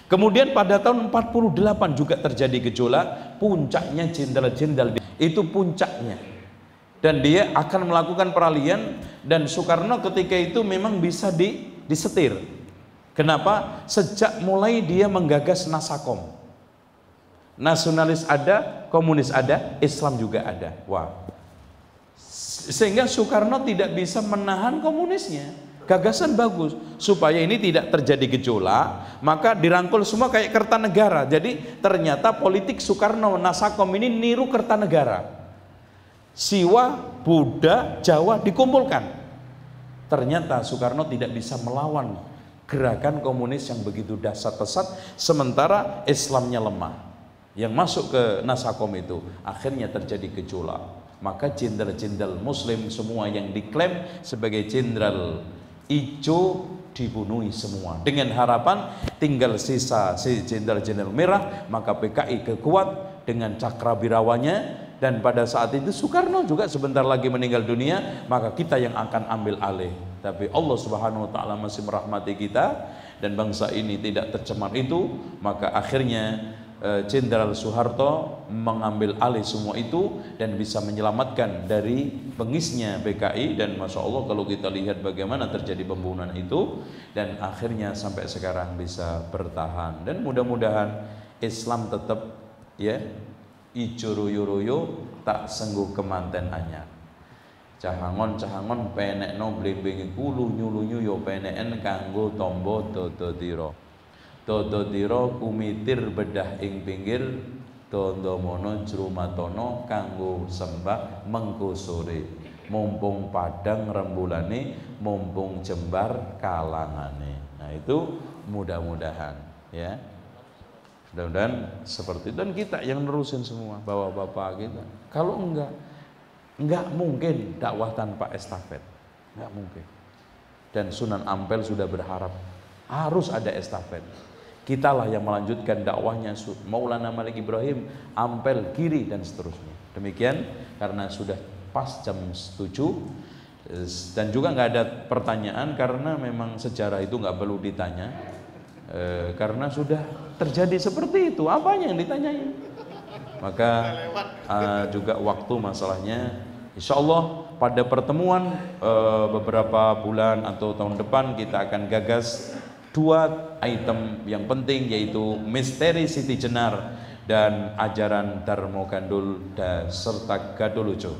Kemudian pada tahun 48 juga terjadi gejolak, puncaknya jenderal-jenderal itu puncaknya. Dan dia akan melakukan peralihan dan Soekarno ketika itu memang bisa di, disetir. Kenapa? Sejak mulai dia menggagas Nasakom nasionalis ada, komunis ada, Islam juga ada. Wah. Sehingga Soekarno tidak bisa menahan komunisnya. Gagasan bagus supaya ini tidak terjadi gejolak, maka dirangkul semua kayak Kertanegara. Jadi ternyata politik Soekarno Nasakom ini niru Kertanegara. Siwa, Buddha, Jawa dikumpulkan. Ternyata Soekarno tidak bisa melawan gerakan komunis yang begitu dasar pesat, sementara Islamnya lemah yang masuk ke Nasakom itu akhirnya terjadi gejolak maka jenderal-jenderal muslim semua yang diklaim sebagai jenderal ijo dibunuhi semua dengan harapan tinggal sisa si jenderal-jenderal merah maka PKI kekuat dengan cakra birawanya dan pada saat itu Soekarno juga sebentar lagi meninggal dunia maka kita yang akan ambil alih tapi Allah Subhanahu wa taala masih merahmati kita dan bangsa ini tidak tercemar itu maka akhirnya Eh, Jenderal Soeharto mengambil alih semua itu dan bisa menyelamatkan dari pengisnya PKI dan masya Allah kalau kita lihat bagaimana terjadi pembunuhan itu dan akhirnya sampai sekarang bisa bertahan dan mudah-mudahan Islam tetap ya ijo tak sengguh kemanten anyar cahangon cahangon penek no blimbingi kulu nyulu nyuyo penek kanggo tombo dodo tiro Dodo diro kumitir bedah ing pinggir mono jrumatono kanggo sembah mengkusuri sore mumpung padang rembulani mumpung jembar kalangane nah itu mudah-mudahan ya mudah-mudahan seperti itu. dan kita yang nerusin semua bawa bapak kita kalau enggak enggak mungkin dakwah tanpa estafet enggak mungkin dan Sunan Ampel sudah berharap harus ada estafet Kitalah yang melanjutkan dakwahnya Maulana Malik Ibrahim, Ampel kiri dan seterusnya. Demikian karena sudah pas jam setuju dan juga nggak ada pertanyaan karena memang sejarah itu nggak perlu ditanya e, karena sudah terjadi seperti itu apanya yang ditanyain maka uh, juga waktu masalahnya insya Allah pada pertemuan uh, beberapa bulan atau tahun depan kita akan gagas dua item yang penting yaitu misteri Siti Jenar dan ajaran Dharma Gandul dan serta gadolucu,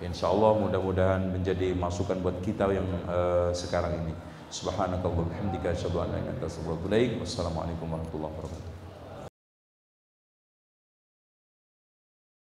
Insya Allah mudah-mudahan menjadi masukan buat kita yang uh, sekarang ini. Subhanakallahumma hamdika asyhadu an la ilaha illa Wassalamualaikum warahmatullahi wabarakatuh.